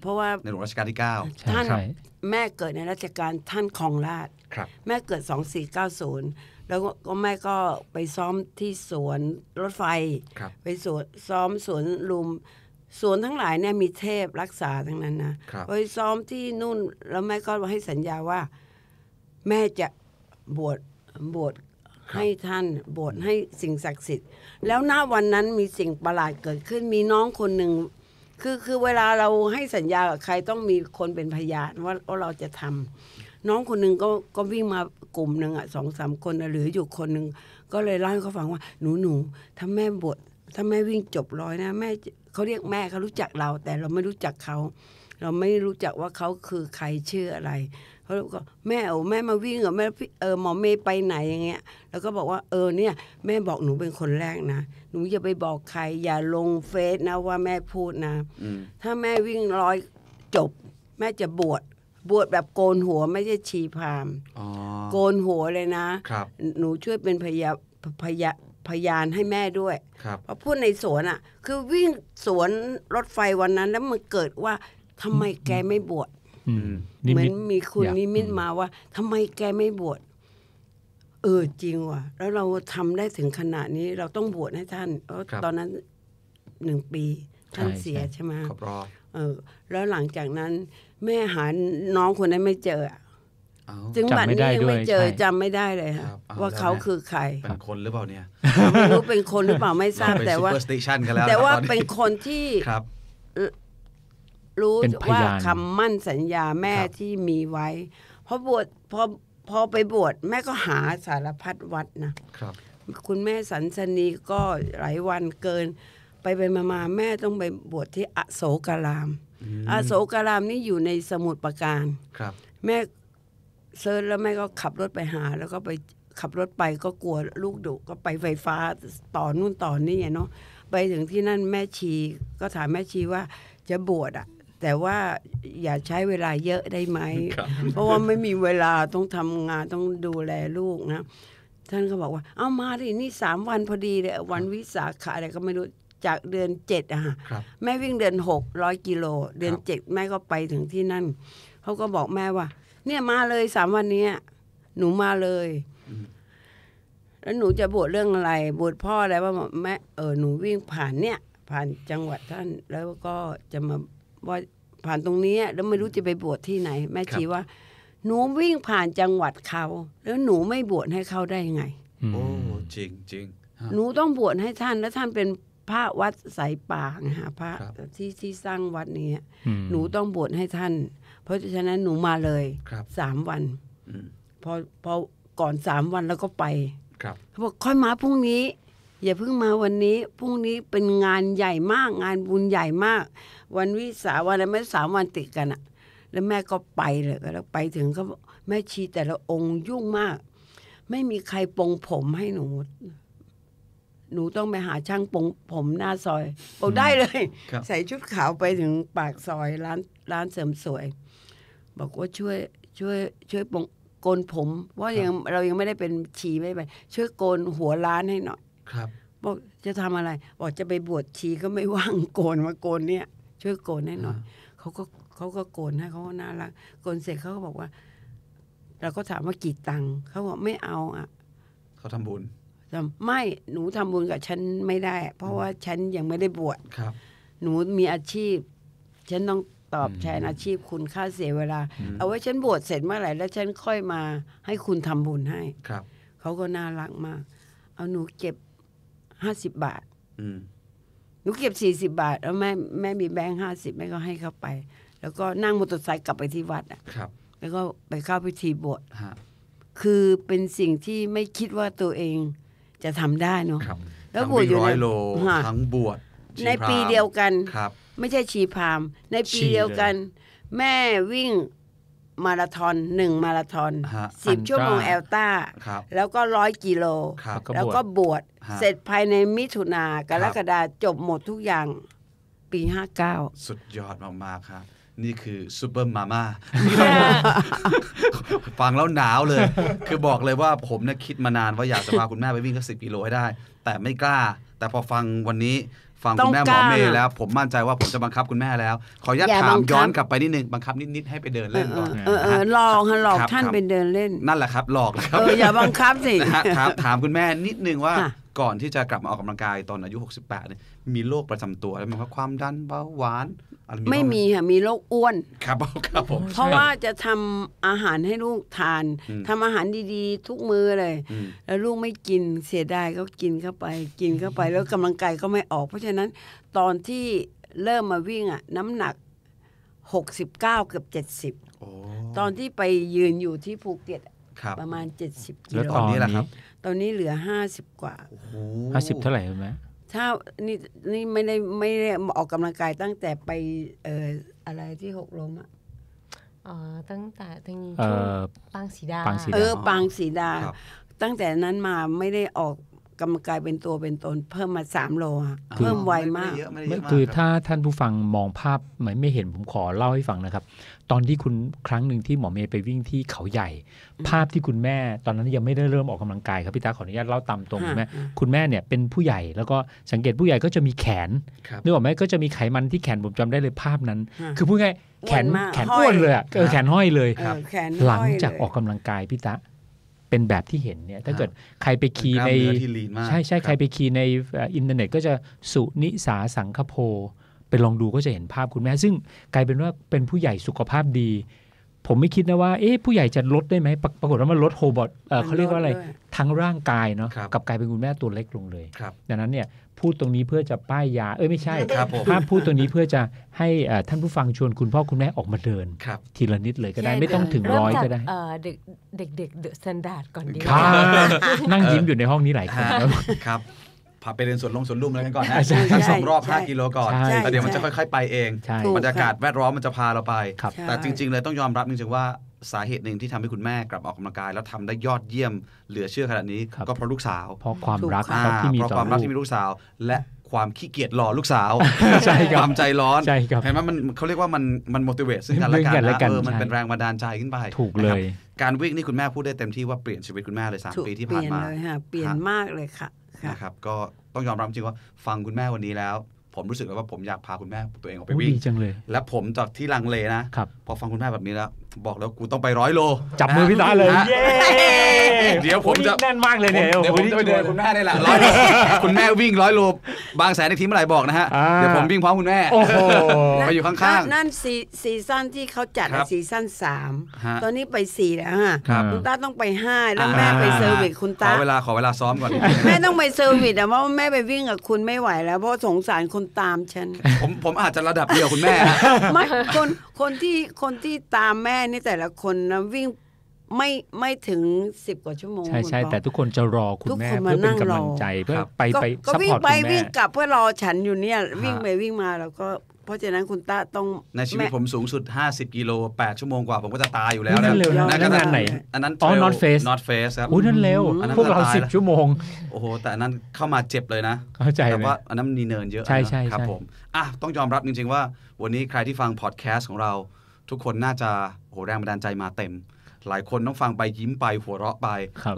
เพราะว่าในหลวงรัชกาลที่9ท่านแม่เกิดในรัชกาลท่านคองราชครับ แม่เกิด2490แล้วก็แม่ก็ไปซ้อมที่สวนรถไฟไปสวนซ้อมสวนลุมสวนทั้งหลายเนี่ยมีเทพรักษาทั้งนั้นนะไปซ้อมที่นู่นแล้วแม่ก็ให้สัญญาว่า แม่จะบวชบวชให้ท่านบวชให้สิ่งศักดิ์สิทธิ์ แล้วหน้าวันนั้นมีสิ่งประหลาดเกิดขึ้น มีน้องคนหนึ่งคือคือเวลาเราให้สัญญากับใครต้องมีคนเป็นพยานว่าว่าเราจะทำ น้องคนหนึ่งก็ก็วิ่งมากลุ่มหนึ่งอ่ะสองสามคนหรืออยู่คนหนึ่งก็เลยเล่าให้เขาฟังว่า หนูหนูถ้าแม่บวชถ้าแม่วิ่งจบร้อยนะ แม่เขาเรียกแม่เขารู้จักเรา แต่เราไม่รู้จักเขาเราไม่รู้จักว่าเขาคือใครชื่ออะไรลขาก็แม่โอ้แม่มาวิ่งเหรอแม่เออหมอเมย์ไปไหนอย่างเงี้ยแล้วก็บอกว่าเออเนี่ยแม่บอกหนูเป็นคนแรกนะหนูอย่าไปบอกใคร อย่าลงเฟซนะว่าแม่พูดนะ ถ้าแม่วิ่งร้อยจบ แม่จะบวชบวชแบบโกนหัวไม่ใช่ชีพามโกนหัวเลยนะหนูช่วยเป็นพยาพยาพยานให้แม่ด้วยเพราะพูดในสวนอ่ะคือวิ่งสวนรถไฟวันนั้นแล้วมันเกิดว่าทำไมแกไม่บวชเหมือนมีคุณนิมิตมาว่า ทำไมแกไม่บวชเออจริงว่ะ แล้วเราทำได้ถึงขนาดนี้ เราต้องบวชให้ท่านเพราะตอนนั้นหนึ่งปีท่านเสียใช่ไหมครบรอเออแล้วหลังจากนั้นแม่หาน้องคนนั้นไม่เจอจึงบัดนี้ยังไม่เจอจำไม่ได้เลยค่ะว่าเขาคือใครเป็นคนหรือเปล่าเนี่ยไม่รู้เป็นคนหรือเปล่าไม่ทราบแต่ว่าแต่ว่าเป็นคนที่รู้ว่าคำมั่นสัญญาแม่ที่มีไว้เพราะบวชพอพอไปบวช แม่ก็หาสารพัดวัดนะครับ คุณแม่สันสนีก็หลายวันเกิน ไปไปมามาแม่ต้องไปบวชที่อโศกราม อโศกรามนี่อยู่ในสมุทรปราการครับ แม่เซิร์ชแล้วแม่ก็ขับรถไปหาแล้วก็ไปขับรถไปก็กลัวลูกดุก็ไปไฟฟ้าต่อนู่นต่อนี่เนาะไปถึงที่นั่นแม่ชีก็ถามแม่ชีว่าจะบวชอ่ะแต่ว่าอย่าใช้เวลาเยอะได้ไหมเพราะว่าไม่มีเวลาต้องทำงานต้องดูแลลูกนะ ท่านก็บอกว่า เอามาดินี่สามวันพอดีเลย วันวิสาขะอะไรก็ไม่รู้จากเดือนเจ็ดอะฮะแม่วิ่งเดือนหกร้อยกิโล เดือนเจ็ดแม่ก็ไปถึงที่นั่นเขาก็บอกแม่ว่า เนี่ยมาเลยสามวันนี้หนูมาเลย แล้วหนูจะบวชเรื่องอะไร บวชพ่ออะไรว่า แม่เออหนูวิ่งผ่านเนี่ย ผ่านจังหวัดท่าน แล้วก็จะมาว่าผ่านตรงนี้แล้วไม่รู้จะไปบวชที่ไหน แม่ชีว่า หนูวิ่งผ่านจังหวัดเขา แล้วหนูไม่บวชให้เขาได้ยังไงโอ้จริงจริงหนูต้องบวชให้ท่านแล้วท่านเป็นพระวัดสายป่างหาพระที่ที่สร้างวัดนี้หนูต้องบวชให้ท่าน เพราะฉะนั้นหนูมาเลยสามวันพอพอก่อนสามวันแล้วก็ไปเขาบอกค่อยมาพรุ่งนี้อย่าเพิ่งมาวันนี้ พรุ่งนี้เป็นงานใหญ่มากงานบุญใหญ่มาก วันวิสาวันอะไรไม่สามวันติดกันอะแล้วแม่ก็ไปเลยแล้วไปถึงก็แม่ชีแต่ละองค์ยุ่งมาก ไม่มีใครปงผมให้หนูหนูต้องไปหาช่างปงผมหน้าซอยปอกได้เลยใส่ชุดขาวไปถึงปากซอยร้านร้านเสริมสวย บอกว่าช่วย ช่วยช่วยปงโกนผมเพราะยังเรายังไม่ได้เป็นชีไม่ไปช่วยโกนหัวร้านให้หน่อยครับบอกจะทำอะไรบอกจะไปบวชชีก็ไม่ว่างโกนมาโกนเนี่ย ช่วยโกนแน้หน่อยเขาก็เขาก็โกนให้เขาน่ารักโกนเสร็จเขาก็บอกว่า เราก็ถามว่ากี่ตังค์เขาบอกไม่เอาอ่ะเขาทำบุญไม่หนูทำบุญกับฉันไม่ได้ เพราะว่าฉันยังไม่ได้บวชครับ หนูมีอาชีพ ฉันต้องตอบแทนอาชีพคุณค่าเสียเวลา เอาไว้ฉันบวชเสร็จเมื่อไหร่แล้วฉันค่อยมาให้คุณทำบุญให้ครับเขาก็น่ารักมากเอาหนูเก็บห้าสิบบาทหนูเก็บสี่สิบาท แล้วแม่แม่มีแบงค์ห้าสิบแม่ก็ให้เขาไป แล้วก็นั่งมอเตอร์ไซค์กลับไปที่วัดอ่ะครับ แล้วก็ไปเข้าพิธีบวชคือเป็นสิ่งที่ไม่คิดว่าตัวเองจะทำได้เนาะแล้วบวชอยู่ในทั้งบวชในปีเดียวกันครับ ไม่ใช่ชีพาม ในปีเดียวกัน แม่วิ่งมาราธอนหนึ่งมาราธอนสิบชั่วโมงแอลต้า แล้วก็ร้อยกิโล แล้วก็บวชเสร็จภายในมิถุนากรกฎาจบหมดทุกอย่าง ปี59สุดยอดมากๆครับ นี่คือซูเปอร์มาม่าฟังแล้วหนาวเลย คือบอกเลยว่าผมเนี่ยคิดมานานว่าอยากจะพาคุณแม่ไปวิ่งกัสิบกิโลให้ได้ แต่ไม่กล้า แต่พอฟังวันนี้ฟังคุณแม่หมอเมย์แล้วผมมั่นใจว่าผมจะบังคับคุณแม่แล้ว ขออนุญาตถามย้อนกลับไปนิดนึงบังคับนิดๆให้ไปเดินเล่นก่อนหลอกหลอกท่านเป็นเดินเล่นนั่นแหละครับหลอกครับอย่าบังคับสิถามคุณแม่นิดนึงว่าก่อนที่จะกลับมาออกกำลังกายตอนอายุ 68เนี่ยมีโรคประจำตัวอะไรไหมครับความดันเบาหวาน ไม่มีค่ะมีโรคอ้วนครับครับผมเพราะว่าจะทำอาหารให้ลูกทาน ทำอาหารดีๆ ทุกมือเลย แล้วลูกไม่กินเสียดายก็กินเข้าไป กินเข้าไปแล้วกำลังกายก็ไม่ออก เพราะฉะนั้นตอนที่เริ่มมาวิ่งอ่ะน้ำหนักหกสิบเก้าเกือบเจ็ดสิบตอนที่ไปยืนอยู่ที่ภูเก็ตประมาณเจ็ดสิบกิโลตอนนี้ล่ะครับ ตอนนี้เหลือห้าสิบกว่าห้าสิบเท่าไหร่ไหมถ้านี่นี่ไม่ได้ไม่ได้ออกกำลังกายตั้งแต่ไปเอ่ออะไรที่หกล้มอ่ะอ๋อตั้งแต่ตั้งช่วงปางสีดา เออปางสีดา ตั้งแต่นั้นมาไม่ได้ออกกรรมกายเป็นตัวเป็นตนเพิ่มมาสามโลอะเพิ่มไวมากคือถ้าท่านผู้ฟังมองภาพเหมือนไม่เห็นผมขอเล่าให้ฟังนะครับ ตอนที่คุณครั้งหนึ่งที่หมอเมย์ไปวิ่งที่เขาใหญ่ ภาพที่คุณแม่ ตอนนั้นยังไม่ได้เริ่มออกกำลังกายครับพี่ตาขออนุญาตเล่าตามตรงคุณแม่คุณแม่เนี่ยเป็นผู้ใหญ่แล้วก็สังเกตผู้ใหญ่ก็จะมีแขนนึกออกไหมก็จะมีไขมันที่แขนผมจำได้เลยภาพนั้น คือพูดง่ายแขนแขนอ้วนเลยอะแขนห้อยเลยหลังจากออกกำลังกายพี่ตาเป็นแบบที่เห็นเนี่ยถ้าเกิดใครไปคีย์ในใช่ใช่ใครไปคีย์ในอินเทอร์เน็ตก็จะสุนิสาสังคโปไปลองดูก็จะเห็นภาพคุณแม่ซึ่งกลายเป็นว่าเป็นผู้ใหญ่สุขภาพดีผมไม่คิดนะว่าเอ๊ะผู้ใหญ่จะลดได้ไหมปรปรากฏว่ามันลดโฮบอทเขาเรียกว่าอะไร ทั้งร่างกายเนาะกับกลายเป็นคุณแม่ตัวเล็กลงเลย ดังนั้นเนี่ย พูดตรงนี้เพื่อจะป้ายยา เอ้ย ไม่ใช่ครับ้าพูดตรงนี้เพื่อจะให้ท่านผู้ฟังชวนคุณพ่อคุณแม่ออกมาเดิน ทีละนิดเลยก็ได้ไม่ต้องถึงร้อยก็ได้เด็กเด็กเด็กเดอะสแตนดาร์ดก่อนดีนั่งยิ้มอยู่ในห้องนี้หลายคนครับพาไปเรียนสวนลงสวนลุมอะไรกันก่อนนะทั้งสองรอบ 5กิโลก่อน แล้วเดี๋ยวมันจะค่อย ๆ ไปเอง บรรยากาศแวดล้อมมันจะพาเราไป แต่จริง ๆเลยต้องยอมรับจริงๆ ว่าสาเหตุหนึ่งที่ทำให้คุณแม่กลับออกกำลังกายแล้วทำได้ยอดเยี่ยมเหลือเชื่อขนาดนี้ก็เพราะลูกสาว เพราะความรักที่มีเพราะความรักที่มีลูกสาว และความขี้เกียจหล่อลูกสาว ใช่ครับความใจร้อนเห็นไหมมันเขาเรียกว่ามันมันโมติเวชซึ่งกันและกันเออมันเป็นแรงบันดาลใจขึ้นไปถูกเลย การวิ่งนี่คุณแม่พูดได้เต็มที่ว่าเปลี่ยนชีวิตคุณแม่เลยสามปีที่ผ่านมาเปลี่ยนเลยค่ะเปลี่ยนมากเลยค่ะนะครับ ก็ต้องยอมรับจริงว่าฟังคุณแม่วันนี้แล้ว ผมรู้สึกแล้วว่าผมอยากพาคุณแม่ตัวเองออกไปวิ่งจังเลยและผมจากที่ลังเลนะ พอฟังคุณแม่แบบนี้แล้วบอกแล้วกูต้องไปร้อยโลจับมือพี่ตาเลย เยเดี๋ยวผมจะแน่นมากเลยเนี่ยเดี๋ยวผมจะไปเดินคุณแม่นี่แหละร้อยคุณแม่วิ่งร้อยโล บางแสนในทีเมื่อไหร่บอกนะฮะเดี๋ยวผมวิ่งพร้อมคุณแม่ไปอยู่ข้าง ๆ นั่นซีซีซั่นที่เขาจัดซีซั่นสามตอนนี้ไปสี่แล้วฮะคุณตาต้องไปห้าแล้วแม่ไปเซอร์วิสคุณตาขอเวลาขอเวลาซ้อมก่อนแม่ต้องไปเซอร์วิสแตเพราะว่าแม่ไปวิ่งกับคุณไม่ไหว แล้วเพราะสงสารคนตามฉันผมผมอาจจะระดับเดียวคุณแม่ไม่คนคนที่คนที่ตามแม่แนี่แต่ละคนนะวิ่งไม่ไม่ถึงสิบกว่าชั่วโมงใช่ใช่แต่ทุกคนจะรอคุณแม่เพื่อเป็นกำลังใจเพื่อไปไปซัพพอร์ตคุณแม่ก็วิ่งไปวิ่งกลับเพื่อรอฉันอยู่เนี่ยวิ่งไปวิ่งมาแล้วก็เพราะฉะนั้นคุณตาต้องในชีวิตผมสูงสุด 50กิโล8ชั่วโมงกว่า ผมก็จะตายอยู่แล้วนะนั่นงานไหนอันนั้นออนนอตเฟสนอตเฟสครับอุ้ยนั่นเร็วพวกเราสิบชั่วโมงโอ้โหแต่อันนั้นเข้ามาเจ็บเลยนะ เข้าใจแต่ว่าอันนั้นมีเนิน เยอะใช่ใช่ครับผมอ่ะต้องยอมรับจริง ๆ ว่า วันนี้ใครที่ฟังพอดแคสต์ของเราทุกคนน่าจะโหแรงบันดาลใจมาเต็ม หลายคนต้องฟังไปยิ้มไปหัวเราะไป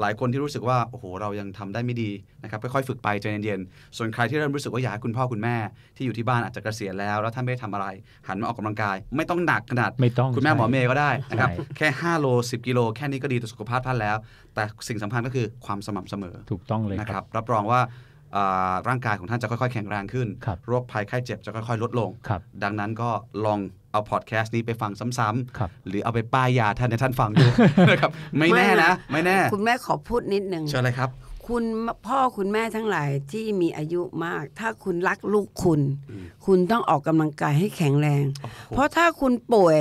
หลายคนที่รู้สึกว่าโอ้โหเรายังทำได้ไม่ดีนะครับ ค่อยๆฝึกไปใจเย็นๆส่วนใครที่เริ่มรู้สึกว่า อยากคุณพ่อคุณแม่ที่อยู่ที่บ้านอาจจะเกษียณแล้ว แล้วท่านไม่ทำทำอะไร หันมาออกกำลังกาย ไม่ต้องหนักขนาดไม่ต้องคุณแม่หมอเมย์ก็ได้นะครับแค่5โล10กิโลแค่นี้ก็ดีต่อสุขภาพท่านแล้ว แต่สิ่งสำคัญก็คือความสม่ำเสมอถูกต้องเลยนะครับ รับรองว่าร่างกายของท่านจะค่อยๆ แข็งแรงขึ้นโรคภัยไข้เจ็บจะค่อยๆ ลดลงดังนั้นก็ลองเอาพอดแคสต์นี้ไปฟังซ้ำๆหรือเอาไปป้ายยาท่านในท่านฟังดูนะครับไม่แน่นะ ไม่แน่ คุณแม่ขอพูดนิด นึงเชิญเลยครับ คุณพ่อคุณแม่ทั้งหลายที่มีอายุมาก ถ้าคุณรักลูกคุณ คุณต้องออกกำลังกาย ให้แข็งแรง เพราะถ้าคุณป่วย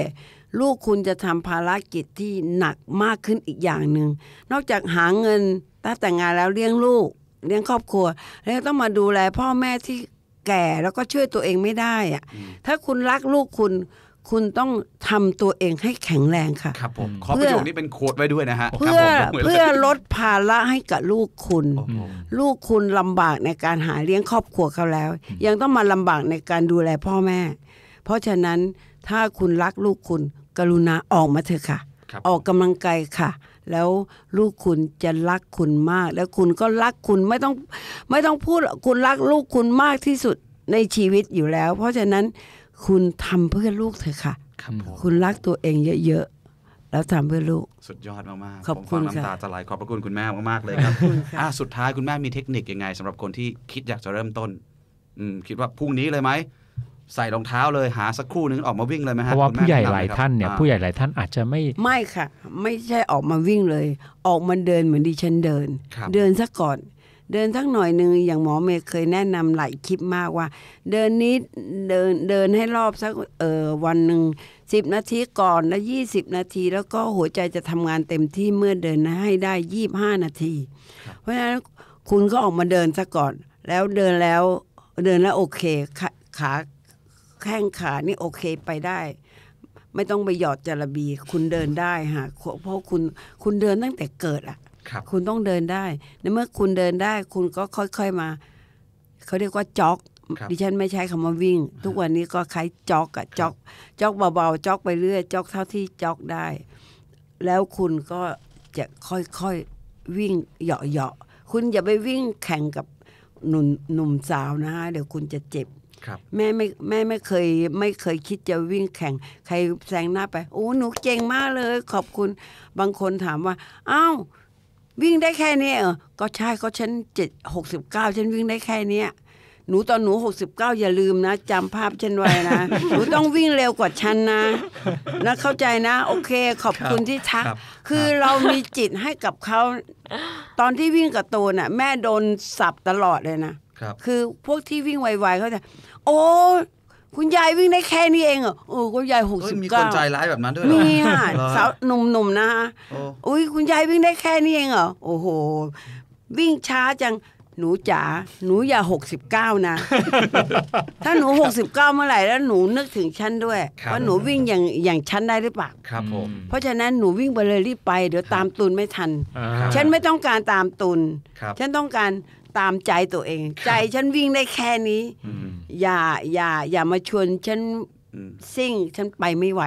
ลูกคุณจะทำภารกิจที่หนักมากขึ้นอีกอย่างหนึ่งนอกจากหาเงินตั้งแต่งานแล้วเลี้ยงลูก เลี้ยงครอบครัว แล้วต้องมาดูแล พ่อแม่ที่แก่แล้วก็ช่วยตัวเองไม่ได้อะถ้าคุณรักลูกคุณ คุณต้องทำตัวเองให้แข็งแรงค่ะ ครับผม ขอประโยคนี้เป็นโค้ดไว้ด้วยนะฮะเพื่อเพื่อลดภาระให้กับลูกคุณ ลูกคุณลำบากในการหาเลี้ยงครอบครัวเขาแล้ว ยังต้องมาลำบากในการดูแลพ่อแม่ เพราะฉะนั้นถ้าคุณรักลูกคุณ กรุณาออกมาเถอะค่ะ ออกกำลังกายค่ะแล้วลูกคุณจะรักคุณมาก แล้วคุณก็รักคุณไม่ต้องไม่ต้องพูดคุณรักลูกคุณมากที่สุดในชีวิตอยู่แล้ว เพราะฉะนั้น คุณทำเพื่อลูกเถอะค่ะคคุณรักตัวเองเยอะๆแล้วทำเพื่อลูกสุดยอดมากๆขอบคุณค่ะน้ำตาจะไหลขอบพระคุณคุณแม่มากๆเลยครับ อ่ะสุดท้ายคุณ แม่ มีเทคนิคยังไง สำหรับคนที่คิดอยากจะเริ่มต้น อืมคิดว่าพรุ่งนี้เลยไหมใส่รองเท้าเลยหาสักคู่นึงออกมาวิ่งเลยไหมฮะเพราะว่าผู้ใหญ่หลายท่านเนี่ยผู้ใหญ่หลายท่านอาจจะไม่ไม่ค่ะไม่ใช่ออกมาวิ่งเลย ออกมาเดินเหมือนดิฉันเดินเดินสักก่อน เดินสักหน่อยหนึ่งอย่างหมอเมย์เคยแนะนำหลายคลิปมากว่า เดินนิดเดินเดินให้รอบสักเออวันหนึ่งสิบนาทีก่อนแล้วยี่สิบนาทีแล้วก็หัวใจจะทำงานเต็มที่เมื่อเดินให้ได้ยี่บห้านาที เพราะฉะนั้นคุณก็ออกมาเดินสักก่อน แล้วเดินแล้วเดินแล้วโอเคขาแข้งขา นี่โอเคไปได้ ไม่ต้องไปหยอดจระบี คุณเดินได้ฮะเพราะคุณ คุณเดินตั้งแต่เกิดอ่ะคคุณต้องเดินได้ ในเมื่อคุณเดินได้ คุณก็ค่อยๆมา เขาเรียกว่าจ็อก ดิฉันไม่ใช้คำว่าวิ่ง ทุกวันนี้ก็คล้ายจ็อกอะจ็อก จ็อกเบาๆ จ็อก ไปเรื่อย จ็อกเท่าที่จ็อกได้ แล้วคุณก็จะค่อยๆวิ่งเหยาะๆคุณอย่าไปวิ่งแข่งกับหนุ่มหนุ่มสาวนะฮะเดี๋ยวคุณจะเจ็บแม่ไม่แม่ไม่เคยไม่เคยคิดจะวิ่งแข่งใครแซงหน้าไปโอ้หนูเจ่งมากเลย ขอบคุณบางคนถามว่าอ้าววิ่งได้แค่นี้เออก็ใช่ก็ฉันเจ็ดหกสิบเก้าฉันวิ่งได้แค่เนี้ยหนูตอนหนูหกสิบเก้าอย่าลืมนะจำภาพฉันไว้นะหนูต้องวิ่งเร็วกว่าฉันนะนะเข้าใจนะ โอเค ขอบคุณที่ทัก คือเรามีจิตให้กับเขาตอนที่วิ่งกับตูนอ่ะแม่โดนสับตลอดเลยนะครับคือพวกที่วิ่งไวๆเขาจะโอ้คุณยายวิ่งได้แค่นี้เอง่ะเอโอ้คุณยายหกสิบเก้ามีคนใจร้ายแบบนั้นด้วยมีอ่ะสาวหนุ่มๆนะฮะอุ้ยคุณยายวิ่งได้แค่นี้เองอ่ะโอ้โหวิ่งช้าจังหนูจ๋าหนูอย่าหกสิบเก้านะ ถ้าหนูหกสิบเก้าเมื่อไหร่แล้วหนูนึกถึงฉันด้วยว่าหนูวิ่งอย่างอย่างฉันได้หรือเปล่าครับผมเพราะฉะนั้นหนูวิ่งไปเลยรีบไปเดี๋ยวตามตุนไม่ทัน ฉันไม่ต้องการตามตุน ฉันต้องการตามใจตัวเอง ใจฉันวิ่งได้แค่นี้ อย่าอย่า อย่ามาชวนฉันซิ่งฉันไปไม่ไหว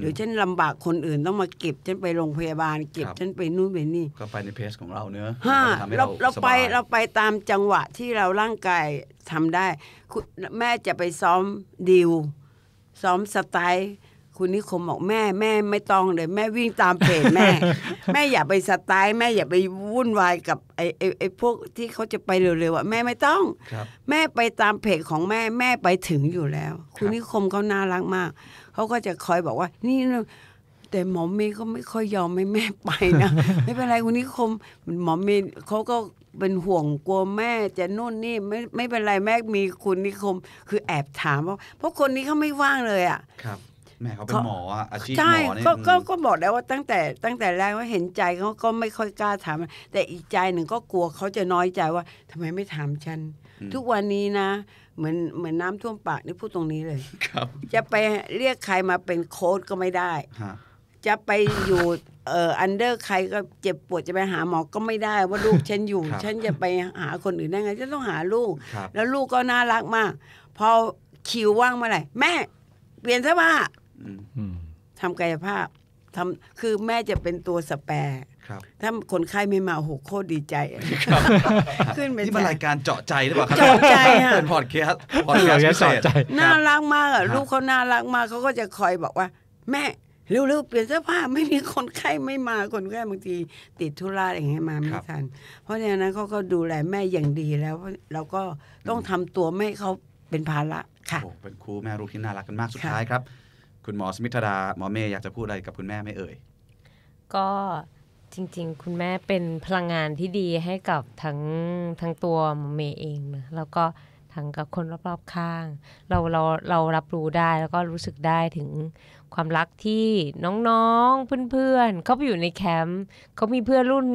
หรือฉันลำบากคนอื่นต้องมาเก็บฉันไปโรงพยาบาลเก็บฉันไปนู่นไปนี่ ก็ไปในเพสของเราเนื้อเราเราไปเราไปตามจังหวะที่เราร่างกายทำได้ แม่จะไปซ้อมดิว ซ้อมสไตล์คุณนิคมบอกแม่แม่ไม่ต้องเลย แม่วิ่งตามเพจแม่ แม่อย่าไปสไตล์แม่อย่าไปวุ่นวายกับไอ้ไอ้ไอ้พวกที่เขาจะไปเร็วๆว่ะแม่ไม่ต้องแม่ไปตามเพจของแม่แม่ไปถึงอยู่แล้ว คุณนิคมเขาน่ารักมากเขาก็จะคอยบอกว่า นี่แต่หมอเมย์ก็ไม่ค่อยยอมให้แม่ไปนะไม่เป็นไรคุณนิคม หมอเมย์เขาก็เป็นห่วงกลัวแม่จะนู่นนี่ไม่ไม่เป็นไรแม่มีคุณนิคมคือแอบถามว่าเพราะคนนี้เขาไม่ว่างเลยอ่ะแม่เขาเป็นหมออาชีพหมอเนี่ย ก็ก็บอกแล้วว่าตั้งแต่ตั้งแต่แรกว่าเห็นใจเขาก็ไม่ค่อยกล้าถามแต่อีกใจหนึ่งก็กลัวเขาจะน้อยใจว่า ทำไมไม่ถามฉันทุกวันนี้นะ เหมือนเหมือนน้ำท่วมปากนี่พูดตรงนี้เลย ครับ จะไปเรียกใครมาเป็นโค้ดก็ไม่ได้จะไปอยู่เอ่ออันเดอร์ใครก็เจ็บปวดจะไปหาหมอก็ไม่ได้ ว่าลูกฉันอยู่ ฉันจะไปหาคนอื่นได้ไงฉันต้องหาลูก แล้วลูกก็น่ารักมาก พอคิวว่างเมื่อไหร่แม่เปลี่ยนเสื้อผ้าทำกายภาพทำคือแม่จะเป็นตัวสแปร์ถ้าคนไข้ไม่มาโหโคตรดีใจขึ้นไปที่มารายการเจาะใจหรือเปล่าครับ เจาะใจค่ะเป็นพอดแคสต์พอดแคสต์เจาะใจน่ารักมากอ่ะลูกเขาน่ารักมากเขาก็จะคอยบอกว่า แม่เร็วๆเปลี่ยนเสื้อผ้าไม่มีคนไข้ไม่มาคนไข้บางทีติดธุระอะไรย่างเงี้ยมาไม่ทัน เพราะฉะนั้นเขาก็ดูแลแม่อย่างดีแล้วเราก็ต้องทำตัวไม่เขาเป็นภาระค่ะเป็นครูแม่ลูกที่น่ารักกันมากสุดท้ายครับคุณหมอสมิทธาหมอเมย์อยากจะพูดอะไรกับคุณแม่ไม่เอ่ยก็จริงๆคุณแม่เป็นพลังงานที่ดีให้กับ ทั้งทั้งตัวหมอเมย์เองนะแล้วก็ทั้งกับคนรอบๆข้างเราเราเรารับรู้ได้แล้วก็รู้สึกได้ถึงความรักที่น้องๆเพื่อนๆ เขาไปอยู่ในแคมป์เขามีเพื่อนรุ่น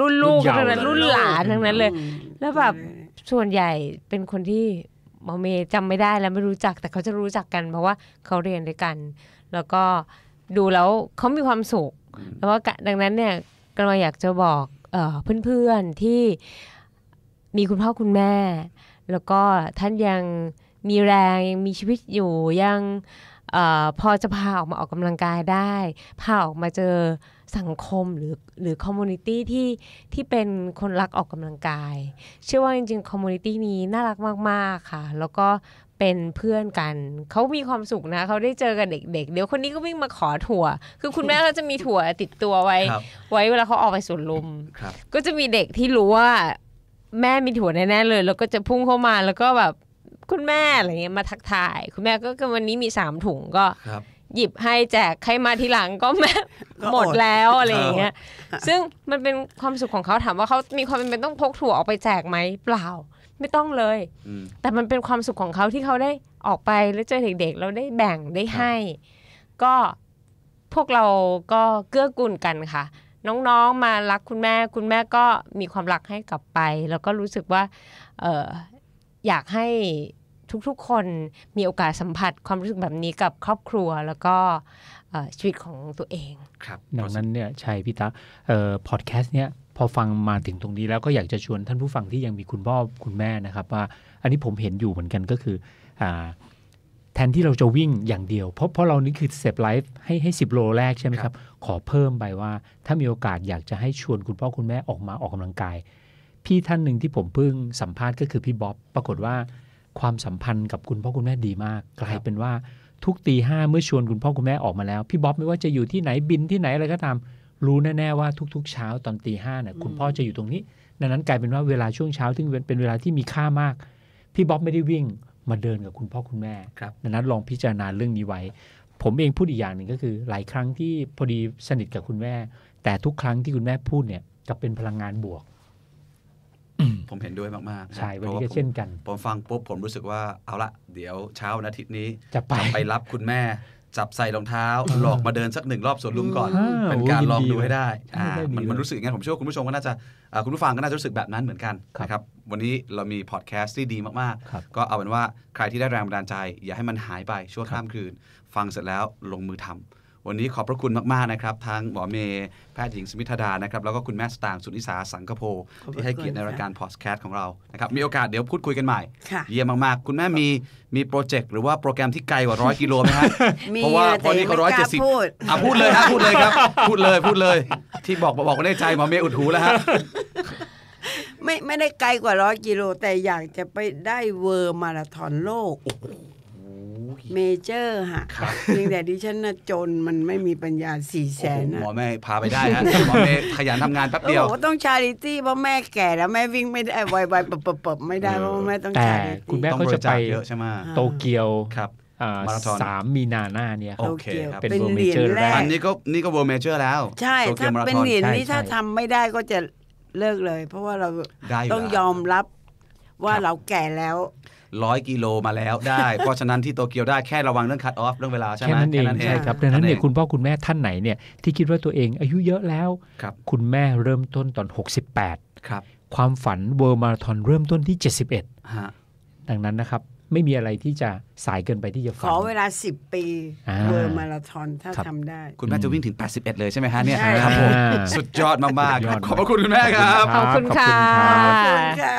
รุ่นลูกทั้งนั้นรุ่นหลานทั้งนั้นเลย แล้วแบบส่วนใหญ่เป็นคนที่มเมย์จำไม่ได้แล้ว ไม่รู้จักแต่เขาจะรู้จักกันเพราะว่าเขาเรียนด้วยกัน แล้วก็ดูแล้วเขามีความสุขแล้วก็ดังนั้นเนี่ยกำลัอยากจะบอกเพื่อนๆที่มีคุณพ่อคุณแม่ แล้วก็ท่านยังมีแรงยังมีชีวิตอยู่ยังอพอจะพาออกมาออกกำลังกายได้พาออกมาเจอสังคมหรือหรือคอมมูนิตี้ที่ที่เป็นคนรักออกกำลังกาย เชื่อว่าจริงๆคอมมูนิตี้นี้น่ารักมาก ๆค่ะ แล้วก็เป็นเพื่อนกันเขามีความสุขนะเขาได้เจอกันเด็กๆเเดี๋ยวคนนี้ก็วิ่งมาขอถั่ว คือคุณแม่เขาจะมีถั่วติดตัวไว้ ไว้เวลาเขาออกไปสวนลุมก็จะมีเด็กที่รู้ว่าแม่มีถั่วแน่ๆเลยแล้วก็จะพุ่งเข้ามาแล้วก็แบบคุณแม่อะไรเงี้ยมาทักทาย คุณแม่ก็วันนี้มีสามถุงก็หยิบให้แจกใครมาทีหลังก็แม่หมดแล้วอะไรเงี้ยซึ่งมันเป็นความสุขของเขาถามว่าเขามีความเป็นต้องพกถั่วออกไปแจกไหมเปล่า ไม่ต้องเลยแต่มันเป็นความสุขของเขาที่เขาได้ออกไปแล้วเจอเด็กๆเราได้แบ่งได้ให้ ก็พวกเราก็เกื้อกูลกันค่ะ น้องๆมารักคุณแม่ คุณแม่ก็มีความรักให้กลับไป แล้วก็รู้สึกว่า เอออยากให้ทุกๆคนมีโอกาสสัมผัสความรู้สึกแบบนี้กับครอบครัวแล้วก็ชีวิตของตัวเอง ครับ ดังนั้นเนี่ยใช่พี่ตาพอดแคสต์เนี่ยพอฟังมาถึงตรงนี้แล้วก็อยากจะชวนท่านผู้ฟังที่ยังมีคุณพ่อ คุณแม่นะครับ ว่าอันนี้ผมเห็นอยู่เหมือนกันก็คืออแทนที่เราจะวิ่งอย่างเดียว เพราะเพราะเรานี่คือเซฟไลฟ์ให้ให้สิบโลแรกใช่ไหมครับ ขอเพิ่มไปว่าถ้ามีโอกาสอยากจะให้ชวนคุณพ่อคุณแม่ออกมาออกกำลังกายพี่ท่านหนึ่งที่ผมเพิ่งสัมภาษณ์ก็คือพี่บ๊อบ ปรากฏว่าความสัมพันธ์กับคุณพ่อคุณแม่ดีมาก กลายเป็นว่าทุกตีห้าเมื่อชวนคุณพ่อคุณแม่ออกมาแล้ว พี่บ๊อบไม่ว่าจะอยู่ที่ไหนบินที่ไหนอะไรก็ตามรู้แน่ๆ ว่าทุก ๆ เช้า ตอนตีห้าเนี่ยคุณพ่อจะอยู่ตรงนี้ ดังนั้นกลายเป็นว่าเวลาช่วงเช้าซึ่งเป็นเวลาที่มีค่ามาก พี่บ๊อบไม่ได้วิ่งมาเดินกับคุณพ่อคุณแม่ ดังนั้นลองพิจารณาเรื่องนี้ไว้ ผมเองพูดอีกอย่างหนึ่งก็คือ หลายครั้งที่พอดีสนิทกับคุณแม่แต่ทุกครั้งที่คุณแม่พูดเนี่ยจะเป็นพลังงานบวกผมเห็นด้วยมากๆใช่วันนี้ก็เช่นกันผมฟังปุ๊บผมรู้สึกว่าเอาละเดี๋ยวเช้าวันอาทิตย์นี้จะไปไปรับคุณแม่จับใส่รองเท้าหลอกมาเดินสักหนึ่งรอบสวนลุมก่อน เป็นการลองดูให้ได้ มันมันรู้สึกงั้น ผมเชื่อคุณผู้ชมก็น่าจะคุณผู้ฟังก็น่าจะรู้สึกแบบนั้นเหมือนกันนะครับวันนี้เรามีพอดแคสต์ที่ดีมากๆ ก็เอาเป็นว่าใครที่ได้แรงบันดาลใจ อย่าให้มันหายไปชั่วข้ามคืน ฟังเสร็จแล้วลงมือทำวันนี้ขอบพระคุณมากๆนะครับ ทั้งหมอเมย์แพทย์หญิงสมิธดานะครับ แล้วก็คุณแม่สตางค์สุนิสาสังกโพ ที่ให้เกียรติในรายการพอดแคสต์ของเรานะครับ มีโอกาสเดี๋ยวพูดคุยกันใหม่ เยี่ยมมากๆ คุณแม่มีมีโปรเจกต์หรือว่าโปรแกรมที่ไกลกว่าร้อยกิโลไหมครับเพราะว่าพอนนี้เขาร้อยเจ็ดสิบอ่ะพูดเลยฮะพูดเลยครับพูดเลยพูดเลย ที่บอกบอกว่าได้ใจหมอเมย์อุดหูแล้วฮะไม่ไม่ได้ไกลกว่าร้อยกิโลแต่อยากจะไปได้เวอร์มาราธอนโลกเมเจอร์ฮะเพียงแต่ดิฉันน่ะจนมันไม่มีปัญญาสี่แสนหมอแม่พาไปได้ฮะหมอแม่ขยันทำงานแป๊บเดียว ต้องชาริตี้เพราะแม่แก่แล้วแม่วิ่งไม่ได้ไวๆปบๆไม่ได้ เพราะแม่ต้องชาริตี้คุณแม่เขาจะไปเยอะใช่ไหมโตเกียว ครับสามมีนาหน้าเนี่ย โอเคเป็นเวอร์เมเจอร์แรกอันนี้ก็นี่ก็เวอร์เมเจอร์แล้ว ใช่ ถ้าเป็นเหรียญนี้ถ้าทำไม่ได้ก็จะเลิกเลย เพราะว่าเราต้องยอมรับว่าเราแก่แล้วร้อยกิโลมาแล้วได้ เพราะฉะนั้นที่โตเกียวได้แค่ระวังเรื่องคัดออฟเรื่องเวลาใช่ไหมแค่นั้นเองใช่ครับดังนั้นเนี่ยคุณพ่อคุณแม่ท่านไหนเนี่ยที่คิดว่าตัวเองอายุเยอะแล้วครับคุณแม่เริ่มต้นตอน 68 ครับ ความฝันเวิร์มาราธอนเริ่มต้นที่ 71ฮะดังนั้นนะครับ ไม่มีอะไรที่จะสายเกินไปที่จะฝัน ขอเวลา 10 ปีเบอร์มาราธอนถ้าทำได้คุณแม่จะวิ่งถึง 81เลยใช่ไหมฮะเนี่ยครับผมสุดยอดมากๆขอบพระคุณคุณแม่ครับขอบคุณค่ะ